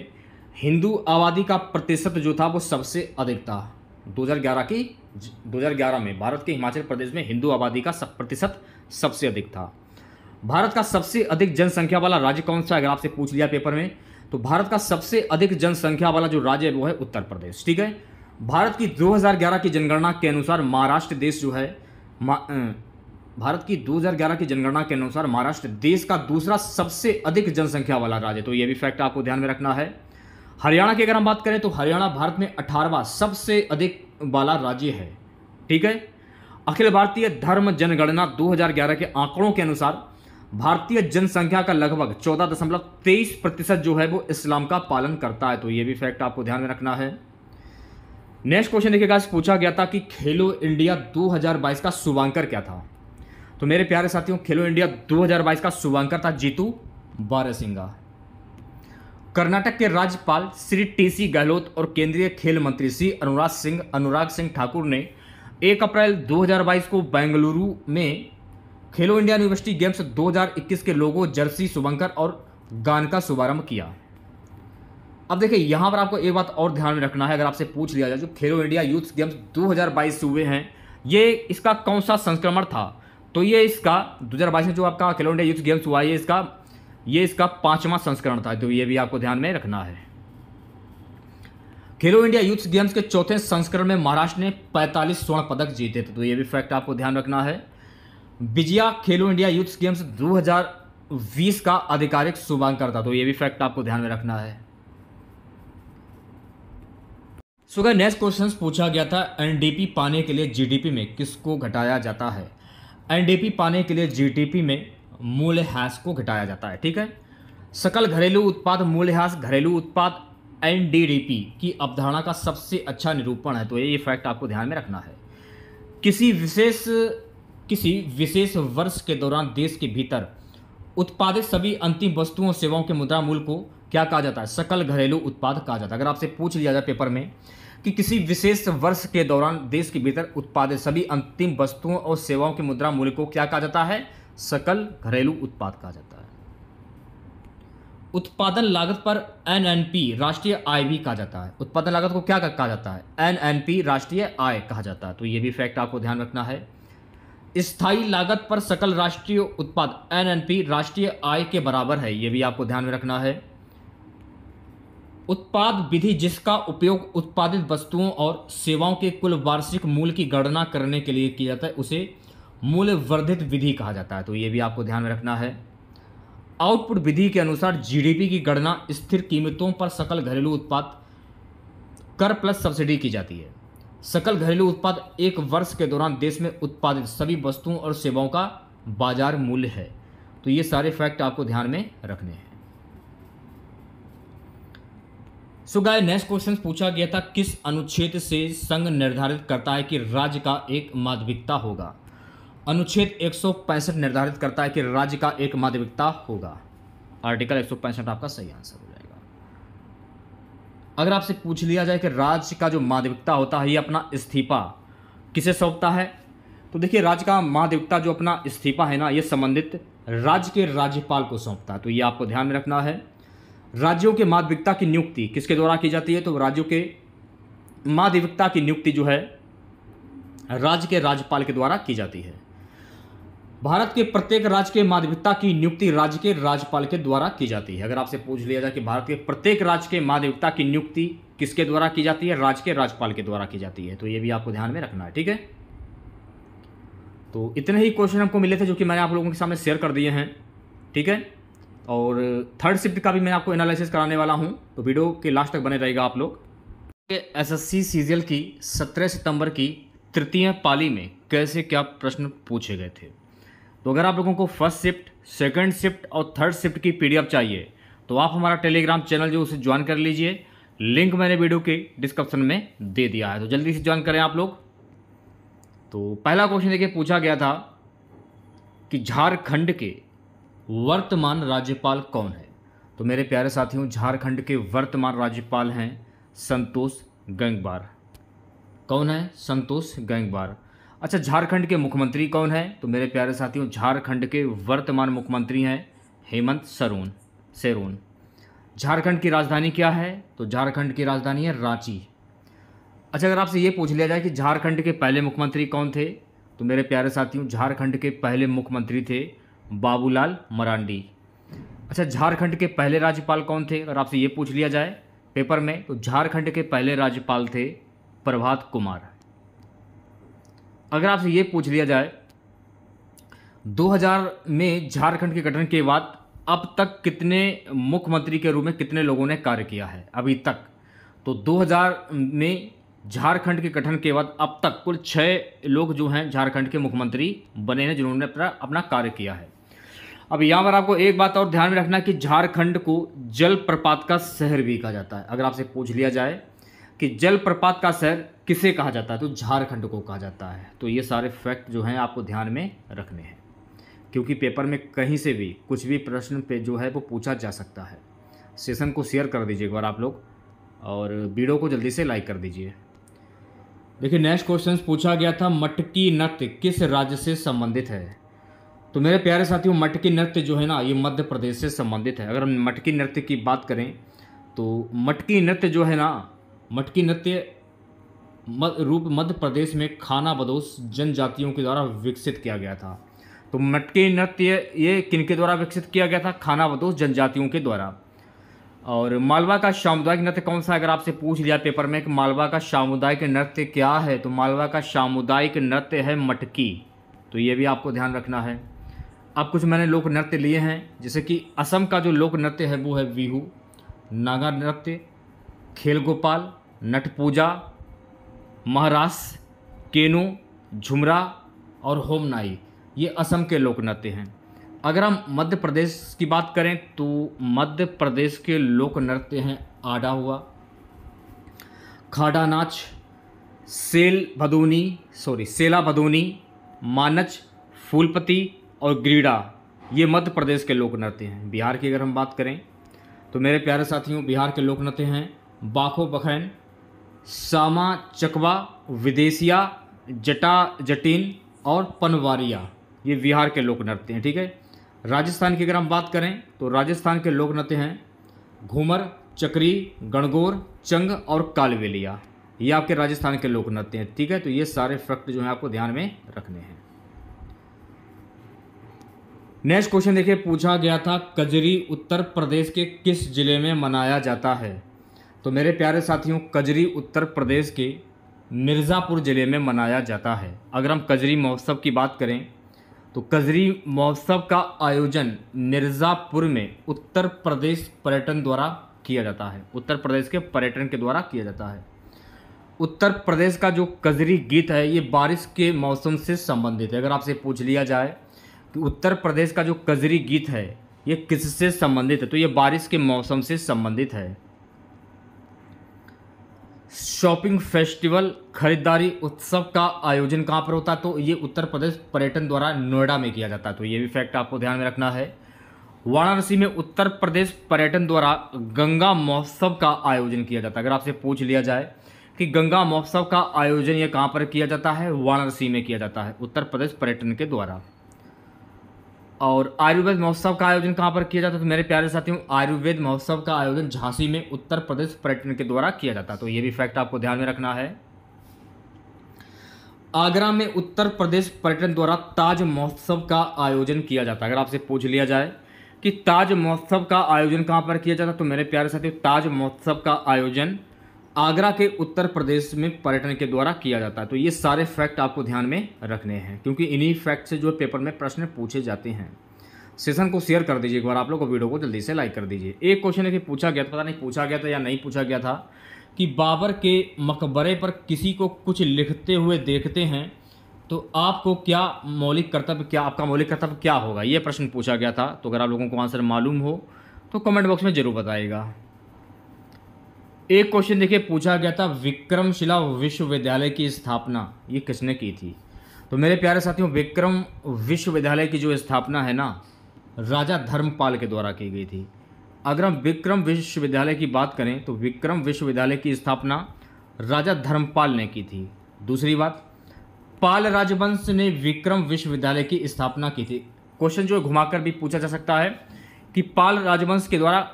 हिंदू आबादी का प्रतिशत जो था वो सबसे अधिक था 2011 की 2011 में भारत के हिमाचल प्रदेश में हिंदू आबादी का सब प्रतिशत सबसे अधिक था भारत का सबसे अधिक जनसंख्या वाला राज्य कौन सा अगर आपसे पूछ लिया पेपर में तो भारत का सबसे अधिक जनसंख्या वाला जो राज्य है वो है उत्तर प्रदेश ठीक है भारत की 2011 की जनगणना के अनुसार महाराष्ट्र देश जो है भारत की 2011 की जनगणना के अनुसार महाराष्ट्र देश का दूसरा सबसे अधिक जनसंख्या वाला राज्य तो ये भी फैक्ट आपको ध्यान में रखना है हरियाणा की अगर हम बात करें तो हरियाणा भारत में अठारहवा सबसे अधिक वाला राज्य है ठीक है अखिल भारतीय धर्म जनगणना 2011 के आंकड़ों के अनुसार भारतीय जनसंख्या का लगभग चौदह दशमलव तेईस प्रतिशत जो है वो इस्लाम का पालन करता है तो ये भी फैक्ट आपको ध्यान में रखना है नेक्स्ट क्वेश्चन देखिएगा पूछा गया था कि खेलो इंडिया 2022 का शुभांकर क्या था तो मेरे प्यारे साथियों खेलो इंडिया 2022 का शुभांकर था जीतू बारहसिंगा कर्नाटक के राज्यपाल श्री टीसी गहलोत और केंद्रीय खेल मंत्री श्री अनुराग सिंह अनुराग सिंह ठाकुर ने 1 अप्रैल 2022 को बेंगलुरु में खेलो इंडिया यूनिवर्सिटी गेम्स 2021 के लोगों जर्सी शुभंकर और गान का शुभारंभ किया अब देखिए यहाँ पर आपको एक बात और ध्यान में रखना है अगर आपसे पूछ लिया जाए जो खेलो इंडिया यूथ गेम्स 2022 हुए हैं ये इसका कौन सा संस्क्रमण था तो ये इसका दो में जो आपका खेलो इंडिया यूथ गेम्स हुआ है इसका ये इसका पांचवा संस्करण था तो ये भी आपको ध्यान में रखना है खेलो इंडिया यूथ गेम्स के चौथे संस्करण में महाराष्ट्र ने 45 स्वर्ण पदक जीते थे तो ये भी फैक्ट आपको ध्यान रखना है विजया खेलो इंडिया यूथ गेम्स 2020 का आधिकारिक था तो ये भी फैक्ट आपको ध्यान में रखना है सो नेक्स्ट क्वेश्चन पूछा गया था एनडीपी पाने के लिए जीडीपी में किसको घटाया जाता है एनडीपी पाने के लिए जीडीपी में मूल्यह्रास को घटाया जाता है ठीक है सकल घरेलू उत्पाद मूल्यह्रास घरेलू उत्पाद एन की अवधारणा का सबसे अच्छा निरूपण है तो ये फैक्ट आपको ध्यान में रखना है किसी विशेष किसी विशेष वर्ष के दौरान देश के भीतर उत्पादित सभी अंतिम वस्तुओं सेवाओं के मुद्रा मूल्य को क्या कहा जाता है सकल घरेलू उत्पाद कहा जाता है अगर आपसे पूछ लिया जाए पेपर में कि किसी विशेष वर्ष के दौरान देश के भीतर उत्पादित सभी अंतिम वस्तुओं और सेवाओं के मुद्रा मूल्य को क्या कहा जाता है सकल घरेलू उत्पाद कहा जाता है उत्पादन लागत पर एनएनपी राष्ट्रीय आय भी कहा जाता है उत्पादन लागत को क्या कहा जाता है एनएनपी राष्ट्रीय आय कहा जाता है तो यह भी फैक्ट आपको ध्यान रखना है स्थायी लागत पर सकल राष्ट्रीय उत्पाद एनएनपी राष्ट्रीय आय के बराबर है यह भी आपको ध्यान में रखना है उत्पाद विधि जिसका उपयोग उत्पादित वस्तुओं और सेवाओं के कुल वार्षिक मूल्य की गणना करने के लिए किया जाता है उसे मूल्य वर्धित विधि कहा जाता है तो ये भी आपको ध्यान में रखना है आउटपुट विधि के अनुसार जीडीपी की गणना स्थिर कीमतों पर सकल घरेलू उत्पाद कर प्लस सब्सिडी की जाती है सकल घरेलू उत्पाद एक वर्ष के दौरान देश में उत्पादित सभी वस्तुओं और सेवाओं का बाजार मूल्य है तो ये सारे फैक्ट आपको ध्यान में रखने हैं सो गाय नेक्स्ट क्वेश्चन पूछा गया था किस अनुच्छेद से संघ निर्धारित करता है कि राज्य का एक माध्यमिकता होगा अनुच्छेद एक निर्धारित करता है कि राज्य का एक माध्यमिकता होगा आर्टिकल एक आपका सही आंसर हो जाएगा अगर आपसे पूछ लिया जाए कि राज्य का जो माध्यमिकता होता है ये अपना इस्तीफा किसे सौंपता है तो देखिए राज्य का महाधिवक्ता जो अपना इस्तीफा है ना ये संबंधित राज्य के राज्यपाल को सौंपता है तो ये आपको ध्यान में रखना है राज्यों के माध्यविकता की नियुक्ति किसके द्वारा की जाती है तो राज्यों के माध्यविकता की नियुक्ति जो है राज्य के राज्यपाल के द्वारा की जाती है भारत के प्रत्येक राज्य के माध्यमिकता की नियुक्ति राज्य के राज्यपाल के द्वारा की जाती है अगर आपसे पूछ लिया जाए कि भारत के प्रत्येक राज्य के माध्यमिकता की नियुक्ति किसके द्वारा की जाती है राज्य के राज्यपाल के द्वारा की जाती है तो ये भी आपको ध्यान में रखना है ठीक है तो इतने ही क्वेश्चन हमको मिले थे जो कि मैंने आप लोगों के सामने शेयर कर दिए हैं ठीक है और थर्ड शिफ्ट का भी मैं आपको एनालिसिस कराने वाला हूँ तो वीडियो के लास्ट तक बने रहेगा आप लोग एस एस सी की सत्रह सितंबर की तृतीय पाली में कैसे क्या प्रश्न पूछे गए थे तो अगर आप लोगों को फर्स्ट शिफ्ट सेकंड शिफ्ट और थर्ड शिफ्ट की पीडीएफ चाहिए तो आप हमारा टेलीग्राम चैनल जो उसे ज्वाइन कर लीजिए लिंक मैंने वीडियो के डिस्क्रिप्शन में दे दिया है तो जल्दी से ज्वाइन करें आप लोग तो पहला क्वेश्चन देखिए पूछा गया था कि झारखंड के वर्तमान राज्यपाल कौन है तो मेरे प्यारे साथियों झारखंड के वर्तमान राज्यपाल हैं संतोष गंगवार कौन है संतोष गंगवार अच्छा झारखंड के मुख्यमंत्री कौन है तो मेरे प्यारे साथियों झारखंड के वर्तमान मुख्यमंत्री हैं हेमंत सरोन सेरोन झारखंड की राजधानी क्या है तो झारखंड की राजधानी है रांची अच्छा अगर आपसे ये पूछ लिया जाए कि झारखंड के पहले मुख्यमंत्री कौन थे तो मेरे प्यारे साथियों झारखंड के पहले मुख्यमंत्री थे बाबूलाल मरांडी अच्छा झारखंड के पहले राज्यपाल कौन थे अगर आपसे ये पूछ लिया जाए पेपर में तो झारखंड के पहले राज्यपाल थे प्रभात कुमार अगर आपसे ये पूछ लिया जाए 2000 में झारखंड के गठन के बाद अब तक कितने मुख्यमंत्री के रूप में कितने लोगों ने कार्य किया है अभी तक तो 2000 में झारखंड के गठन के बाद अब तक कुल छः लोग जो हैं झारखंड के मुख्यमंत्री बने हैं जिन्होंने अपना अपना कार्य किया है अब यहाँ पर आपको एक बात और ध्यान में रखना कि झारखंड को जल प्रपात का शहर भी कहा जाता है अगर आपसे पूछ लिया जाए कि जलप्रपात का शहर किसे कहा जाता है तो झारखंड को कहा जाता है तो ये सारे फैक्ट जो हैं आपको ध्यान में रखने हैं क्योंकि पेपर में कहीं से भी कुछ भी प्रश्न पे जो है वो पूछा जा सकता है सेशन को शेयर कर दीजिए एक बार आप लोग और वीडियो को जल्दी से लाइक कर दीजिए देखिए नेक्स्ट क्वेश्चन पूछा गया था मटकी नृत्य किस राज्य से संबंधित है तो मेरे प्यारे साथियों मटकी नृत्य जो है ना ये मध्य प्रदेश से संबंधित है अगर हम मटकी नृत्य की बात करें तो मटकी नृत्य जो है ना मटकी नृत्य मद, रूप मध्य प्रदेश में खाना बदोश जनजातियों के द्वारा विकसित किया गया था तो मटकी नृत्य ये किनके द्वारा विकसित किया गया था खाना बदोश जनजातियों के द्वारा और मालवा का सामुदायिक नृत्य कौन सा अगर आपसे पूछ लिया पेपर में कि मालवा का सामुदायिक नृत्य क्या है तो मालवा का सामुदायिक नृत्य है मटकी तो ये भी आपको ध्यान रखना है अब कुछ मैंने लोक नृत्य लिए हैं जैसे कि असम का जो लोक नृत्य है वो है विहू नागा नृत्य खेल गोपाल नट पूजा महारास केनु झुमरा और होमनाई ये असम के लोक नृत्य हैं अगर हम मध्य प्रदेश की बात करें तो मध्य प्रदेश के लोक नृत्य हैं आडा हुआ खाडा नाच सेल भदोनी सॉरी सेला भदोनी मानच फूलपति और ग्रीड़ा ये मध्य प्रदेश के लोक नृत्य हैं बिहार की अगर हम बात करें तो मेरे प्यारे साथियों बिहार के लोक नृत्य हैं बाखो बखैन सामा चकवा विदेशिया जटा जटिन और पनवारिया ये बिहार के लोक नृत्य हैं ठीक है राजस्थान की अगर हम बात करें तो राजस्थान के लोक नृत्य हैं घूमर चक्री गणगौर चंग और कालवेलिया ये आपके राजस्थान के लोक नृत्य हैं ठीक है तो ये सारे फैक्ट जो हैं आपको ध्यान में रखने हैं नेक्स्ट क्वेश्चन देखिए पूछा गया था कजरी उत्तर प्रदेश के किस जिले में मनाया जाता है तो मेरे प्यारे साथियों कजरी उत्तर प्रदेश के मिर्ज़ापुर ज़िले में मनाया जाता है अगर हम कजरी महोत्सव की बात करें तो कजरी महोत्सव का आयोजन मिर्ज़ापुर में उत्तर प्रदेश पर्यटन द्वारा किया जाता है उत्तर प्रदेश के पर्यटन के द्वारा किया जाता है उत्तर प्रदेश का जो कजरी गीत है ये बारिश के मौसम से संबंधित है अगर आपसे पूछ लिया जाए कि उत्तर प्रदेश का जो कजरी गीत है ये किससे संबंधित है तो ये बारिश के मौसम से संबंधित है शॉपिंग फेस्टिवल खरीदारी उत्सव का आयोजन कहाँ पर होता है तो ये उत्तर प्रदेश पर्यटन द्वारा नोएडा में किया जाता है तो ये भी फैक्ट आपको ध्यान में रखना है वाराणसी में उत्तर प्रदेश पर्यटन द्वारा गंगा महोत्सव का आयोजन किया जाता है अगर आपसे पूछ लिया जाए कि गंगा महोत्सव का आयोजन ये कहाँ पर किया जाता है वाराणसी में किया जाता है उत्तर प्रदेश पर्यटन के द्वारा और आयुर्वेद महोत्सव का आयोजन कहाँ पर किया जाता है तो मेरे प्यारे साथियों आयुर्वेद महोत्सव का आयोजन झांसी में उत्तर प्रदेश पर्यटन के द्वारा किया जाता तो ये भी फैक्ट आपको ध्यान में रखना है आगरा में उत्तर प्रदेश पर्यटन द्वारा ताज महोत्सव का आयोजन किया जाता है अगर आपसे पूछ लिया जाए कि ताज महोत्सव का आयोजन कहाँ पर किया जाता तो मेरे प्यारे साथियों ताज महोत्सव का आयोजन आगरा के उत्तर प्रदेश में पर्यटन के द्वारा किया जाता है तो ये सारे फैक्ट आपको ध्यान में रखने हैं क्योंकि इन्हीं फैक्ट से जो पेपर में प्रश्न पूछे जाते हैं सेशन को शेयर कर दीजिए एक बार आप लोग को वीडियो को जल्दी से लाइक कर दीजिए एक क्वेश्चन है कि पूछा गया था पता नहीं पूछा गया था या नहीं पूछा गया था कि बाबर के मकबरे पर किसी को कुछ लिखते हुए देखते हैं तो आपको क्या मौलिक कर्तव्य क्या आपका मौलिक कर्तव्य क्या होगा ये प्रश्न पूछा गया था तो अगर आप लोगों को आंसर मालूम हो तो कमेंट बॉक्स में ज़रूर बताइएगा एक क्वेश्चन देखिए पूछा गया था विक्रमशिला विश्वविद्यालय की स्थापना ये किसने की थी तो मेरे प्यारे साथियों विक्रम विश्वविद्यालय की जो स्थापना है ना राजा धर्मपाल के द्वारा की गई थी अगर हम विक्रम विश्वविद्यालय की बात करें तो विक्रम विश्वविद्यालय की स्थापना राजा धर्मपाल ने की थी दूसरी बात पाल राजवंश ने विक्रम विश्वविद्यालय की स्थापना की थी क्वेश्चन जो घुमाकर भी पूछा जा सकता है कि पाल राजवंश के द्वारा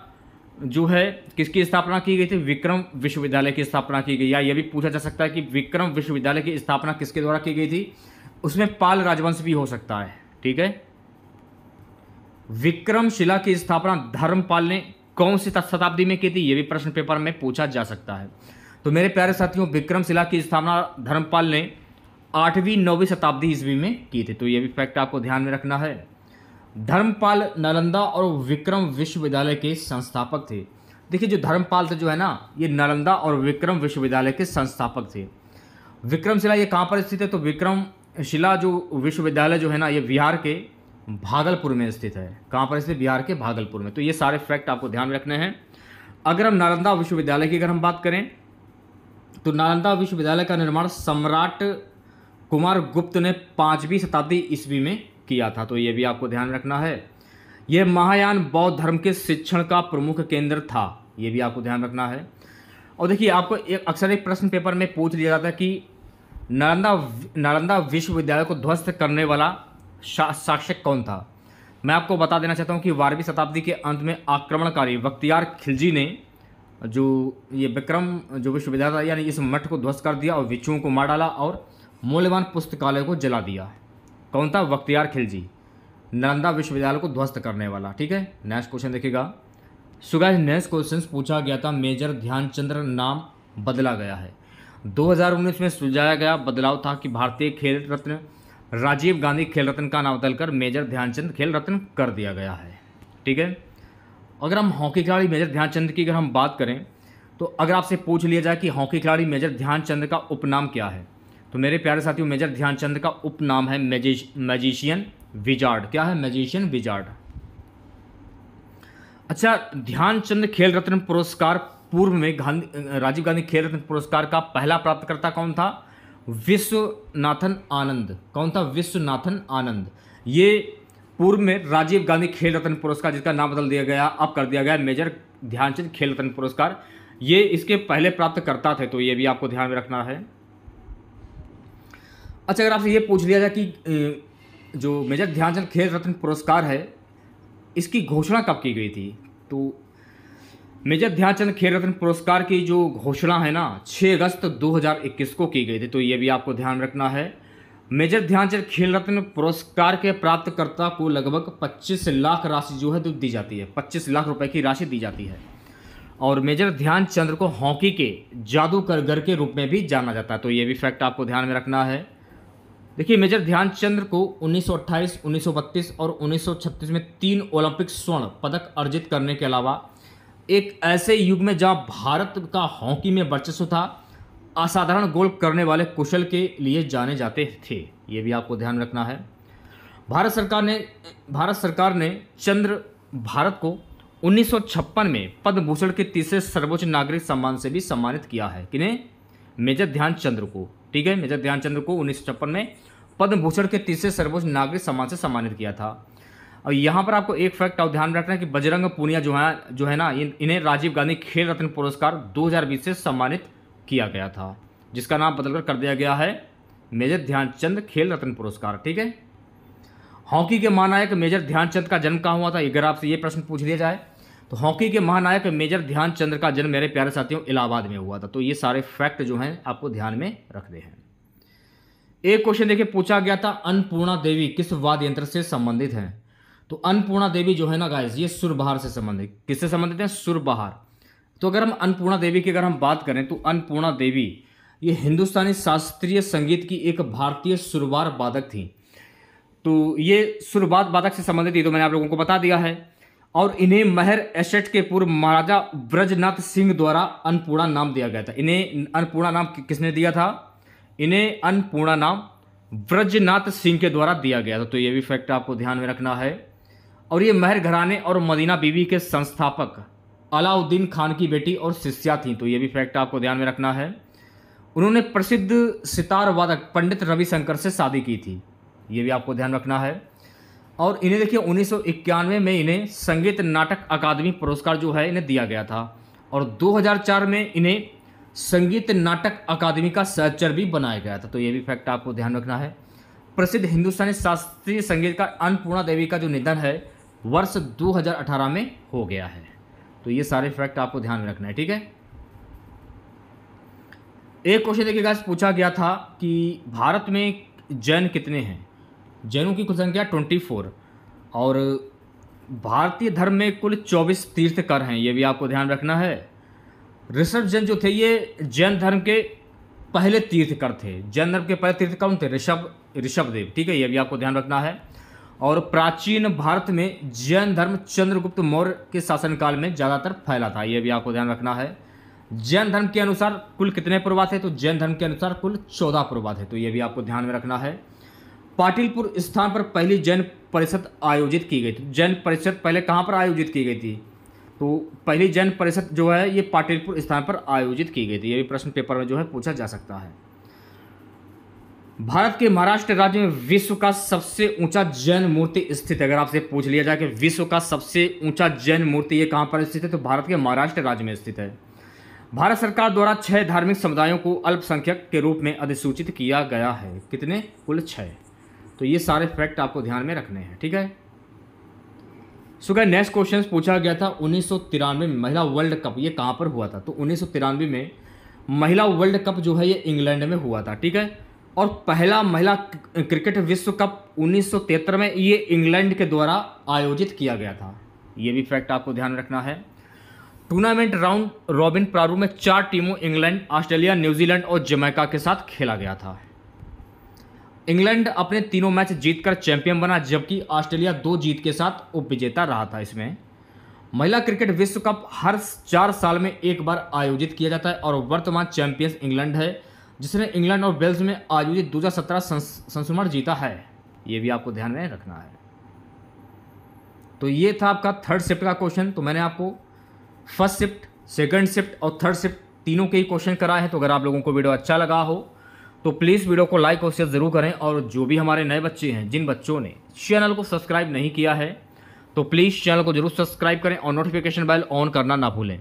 जो है किसकी स्थापना की गई थी विक्रम विश्वविद्यालय की स्थापना की गई या ये भी पूछा जा सकता है कि विक्रम विश्वविद्यालय की स्थापना किसके द्वारा की गई थी उसमें पाल राजवंश भी हो सकता है ठीक है विक्रमशिला की स्थापना धर्मपाल ने कौन सी शताब्दी में की थी ये भी प्रश्न पेपर में पूछा जा सकता है तो मेरे प्यारे साथियों विक्रमशिला की स्थापना धर्मपाल ने आठवीं नौवीं शताब्दी ईस्वी में की थी तो ये भी फैक्ट आपको ध्यान में रखना है धर्मपाल नालंदा और विक्रम विश्वविद्यालय के संस्थापक थे देखिए जो धर्मपाल थे जो है ना ये नालंदा और विक्रम विश्वविद्यालय के संस्थापक थे विक्रमशिला ये कहाँ पर स्थित है तो विक्रमशिला जो विश्वविद्यालय जो है ना ये बिहार के भागलपुर में स्थित है कहाँ पर स्थित बिहार के भागलपुर में तो ये सारे फैक्ट आपको ध्यान में रखने हैं अगर हम नालंदा विश्वविद्यालय की अगर हम बात करें तो नालंदा विश्वविद्यालय का निर्माण सम्राट कुमार गुप्त ने पाँचवीं शताब्दी ईस्वी में किया था तो ये भी आपको ध्यान रखना है यह महायान बौद्ध धर्म के शिक्षण का प्रमुख केंद्र था ये भी आपको ध्यान रखना है और देखिए आपको एक अक्सर एक प्रश्न पेपर में पूछ लिया जाता है कि नालंदा नालंदा विश्वविद्यालय को ध्वस्त करने वाला शा, कौन था मैं आपको बता देना चाहता हूँ कि बारहवीं शताब्दी के अंत में आक्रमणकारी बख्तियार खिलजी ने जो ये विक्रम जो विश्वविद्यालय था यानी इस मठ को ध्वस्त कर दिया और विचुओं को मार डाला और मूल्यवान पुस्तकालय को जला दिया है कौन था बख्तियार खिलजी नालंदा विश्वविद्यालय को ध्वस्त करने वाला ठीक है नेक्स्ट क्वेश्चन देखिएगा सुगा नेक्स्ट क्वेश्चन पूछा गया था मेजर ध्यानचंद्र नाम बदला गया है 2019 में सुलझाया गया बदलाव था कि भारतीय खेल रत्न राजीव गांधी खेल रत्न का नाम बदलकर मेजर ध्यानचंद खेल रत्न कर दिया गया है ठीक है अगर हम हॉकी खिलाड़ी मेजर ध्यानचंद की अगर हम बात करें तो अगर आपसे पूछ लिया जाए कि हॉकी खिलाड़ी मेजर ध्यानचंद का उपनाम क्या है तो मेरे प्यारे साथियों मेजर ध्यानचंद का उपनाम है मैजिशियन विजार्ड क्या है मैजिशियन विजार्ड अच्छा ध्यानचंद खेल रत्न पुरस्कार पूर्व में गांधी राजीव गांधी खेल रत्न पुरस्कार का पहला प्राप्तकर्ता कौन था विश्वनाथन आनंद कौन था विश्वनाथन आनंद ये पूर्व में राजीव गांधी खेल रत्न पुरस्कार जिसका नाम बदल दिया गया अब कर दिया गया मेजर ध्यानचंद खेल रत्न पुरस्कार ये इसके पहले प्राप्तकर्ता थे तो ये भी आपको ध्यान में रखना है अच्छा अगर आपसे ये पूछ लिया जाए कि जो मेजर ध्यानचंद खेल रत्न पुरस्कार है इसकी घोषणा कब की गई थी तो मेजर ध्यानचंद खेल रत्न पुरस्कार की जो घोषणा है ना 6 अगस्त 2021 को की गई थी तो ये भी आपको ध्यान रखना है मेजर ध्यानचंद खेल रत्न पुरस्कार के प्राप्तकर्ता को लगभग 25 लाख राशि जो है तो दी जाती है 25 लाख रुपए की राशि दी जाती है और मेजर ध्यानचंद्र को हॉकी के जादू करगर के रूप में भी जाना जाता है तो ये भी फैक्ट आपको ध्यान में रखना है देखिए मेजर ध्यानचंद्र को 1928, 1932 और 1936 में तीन ओलंपिक स्वर्ण पदक अर्जित करने के अलावा एक ऐसे युग में जहां भारत का हॉकी में वर्चस्व था असाधारण गोल करने वाले कुशल के लिए जाने जाते थे ये भी आपको ध्यान रखना है भारत सरकार ने भारत सरकार ने चंद्र भारत को उन्नीस में पद्म भूषण के तीसरे सर्वोच्च नागरिक सम्मान से भी सम्मानित किया है किन्हें मेजर ध्यानचंद्र को ठीक है मेजर ध्यानचंद्र को उन्नीस में पद्म भूषण के तीसरे सर्वोच्च नागरिक सम्मान से सम्मानित किया था और यहाँ पर आपको एक फैक्ट और ध्यान रखना है कि बजरंग पूनिया जो है जो है ना इन्हें राजीव गांधी खेल रत्न पुरस्कार 2020 से सम्मानित किया गया था जिसका नाम बदलकर कर दिया गया है मेजर ध्यानचंद खेल रत्न पुरस्कार ठीक है हॉकी के माना है कि मेजर ध्यानचंद का जन्म कहाँ हुआ था अगर आपसे ये प्रश्न पूछ लिया जाए तो हॉकी के महानायक मेजर ध्यानचंद्र का जन्म मेरे प्यारे साथियों इलाहाबाद में हुआ था तो ये सारे फैक्ट जो हैं आपको ध्यान में रखने हैं एक क्वेश्चन देखिए पूछा गया था अन्नपूर्णा देवी किस वाद्य यंत्र से संबंधित हैं तो अन्नपूर्णा देवी जो है ना गाइस ये सुरबहार से संबंधित किससे संबंधित है सुरबहार तो अगर हम अन्नपूर्णा देवी की अगर हम बात करें तो अन्नपूर्णा देवी ये हिंदुस्तानी शास्त्रीय संगीत की एक भारतीय सुरबार वादक थी तो ये सुरबाद वादक से संबंधित थी तो मैंने आप लोगों को बता दिया है और इन्हें महर एसेट के पूर्व महाराजा ब्रजनाथ सिंह द्वारा अन्नपूर्णा नाम दिया गया था इन्हें अन्नपूर्णा नाम किसने दिया था इन्हें अन्नपूर्णा नाम ब्रजनाथ सिंह के द्वारा दिया गया था तो ये भी फैक्ट आपको ध्यान में रखना है और ये महर घराने और मदीना बीवी के संस्थापक अलाउद्दीन खान की बेटी और शिष्या थी तो ये भी फैक्ट आपको ध्यान में रखना है उन्होंने प्रसिद्ध सितार वादक पंडित रविशंकर से शादी की थी ये भी आपको ध्यान रखना है और इन्हें देखिए उन्नीस में इन्हें संगीत नाटक अकादमी पुरस्कार जो है इन्हें दिया गया था और 2004 में इन्हें संगीत नाटक अकादमी का सचर भी बनाया गया था तो ये भी फैक्ट आपको ध्यान रखना है प्रसिद्ध हिंदुस्तानी शास्त्रीय संगीत का अन्नपूर्णा देवी का जो निधन है वर्ष 2018 में हो गया है तो ये सारे फैक्ट आपको ध्यान में रखना है ठीक है एक क्वेश्चन देखिएगा पूछा गया था कि भारत में जैन कितने हैं जैनों की कुल संख्या ट्वेंटी फोर और भारतीय धर्म में कुल चौबीस तीर्थकर हैं ये भी आपको ध्यान रखना है ऋषभ जैन जो थे ये जैन धर्म के पहले तीर्थकर थे जैन धर्म के पहले तीर्थ कौन थे ऋषभ ऋषभ देव ठीक है ये भी आपको ध्यान रखना है और प्राचीन भारत में जैन धर्म चंद्रगुप्त मौर्य के शासनकाल में ज़्यादातर फैला था यह भी आपको ध्यान रखना है जैन धर्म के अनुसार कुल कितने प्रभा थे तो जैन धर्म के अनुसार कुल चौदह प्रभा थे तो ये भी आपको ध्यान में रखना है पाटिलपुर स्थान पर पहली जैन परिषद आयोजित की गई थी जैन परिषद पहले कहाँ पर आयोजित की गई थी तो पहली जैन परिषद जो है ये पाटिलपुर स्थान पर आयोजित की गई थी ये भी प्रश्न पेपर में जो है पूछा जा सकता है भारत के महाराष्ट्र राज्य में विश्व का सबसे ऊंचा जैन मूर्ति स्थित है अगर आपसे पूछ लिया जाए कि विश्व का सबसे ऊंचा जैन मूर्ति ये कहाँ पर स्थित है तो भारत के महाराष्ट्र राज्य में स्थित है भारत सरकार द्वारा छह धार्मिक समुदायों को अल्पसंख्यक के रूप में अधिसूचित किया गया है कितने कुल छः तो ये सारे फैक्ट आपको ध्यान में रखने हैं ठीक है सो क्या नेक्स्ट क्वेश्चन पूछा गया था उन्नीस में महिला वर्ल्ड कप ये कहाँ पर हुआ था तो उन्नीस में महिला वर्ल्ड कप जो है ये इंग्लैंड में हुआ था ठीक है और पहला महिला क्रिकेट विश्व कप उन्नीस में ये इंग्लैंड के द्वारा आयोजित किया गया था ये भी फैक्ट आपको ध्यान रखना है टूर्नामेंट राउंड रॉबिन प्रारू में चार टीमों इंग्लैंड ऑस्ट्रेलिया न्यूजीलैंड और जमैका के साथ खेला गया था इंग्लैंड अपने तीनों मैच जीतकर चैंपियन बना जबकि ऑस्ट्रेलिया दो जीत के साथ उप रहा था इसमें महिला क्रिकेट विश्व कप हर चार साल में एक बार आयोजित किया जाता है और वर्तमान चैंपियंस इंग्लैंड है जिसने इंग्लैंड और वेल्स में आयोजित दो हज़ार संस्मरण जीता है ये भी आपको ध्यान में रखना है तो ये था आपका थर्ड शिफ्ट का क्वेश्चन तो मैंने आपको फर्स्ट शिफ्ट सेकंड शिफ्ट और थर्ड शिफ्ट तीनों के ही क्वेश्चन कराए हैं तो अगर आप लोगों को वीडियो अच्छा लगा हो तो प्लीज़ वीडियो को लाइक और शेयर ज़रूर करें और जो भी हमारे नए बच्चे हैं जिन बच्चों ने चैनल को सब्सक्राइब नहीं किया है तो प्लीज़ चैनल को जरूर सब्सक्राइब करें और नोटिफिकेशन बेल ऑन करना ना भूलें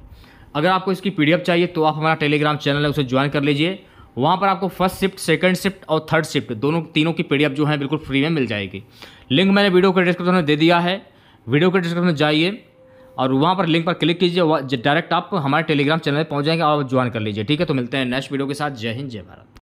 अगर आपको इसकी पी चाहिए तो आप हमारा टेलीग्राम चैनल है उसे ज्वाइन कर लीजिए वहाँ पर आपको फर्स्ट शिफ्ट सेकंड शिफ्ट और थर्ड शिफ्ट दोनों तीनों की पीडीएफ जो है बिल्कुल फ्री में मिल जाएगी लिंक मैंने वीडियो के डिस्क्रिप्शन में दे दिया है वीडियो के डिस्क्रिप्शन में जाइए और वहाँ पर लिंक पर क्लिक कीजिए डायरेक्ट आप हमारे टेलीग्राम चैनल पर पहुँच जाएंगे और ज्वाइन कर लीजिए ठीक है तो मिलते हैं नेक्स्ट वीडियो के साथ जय हिंद जय भारत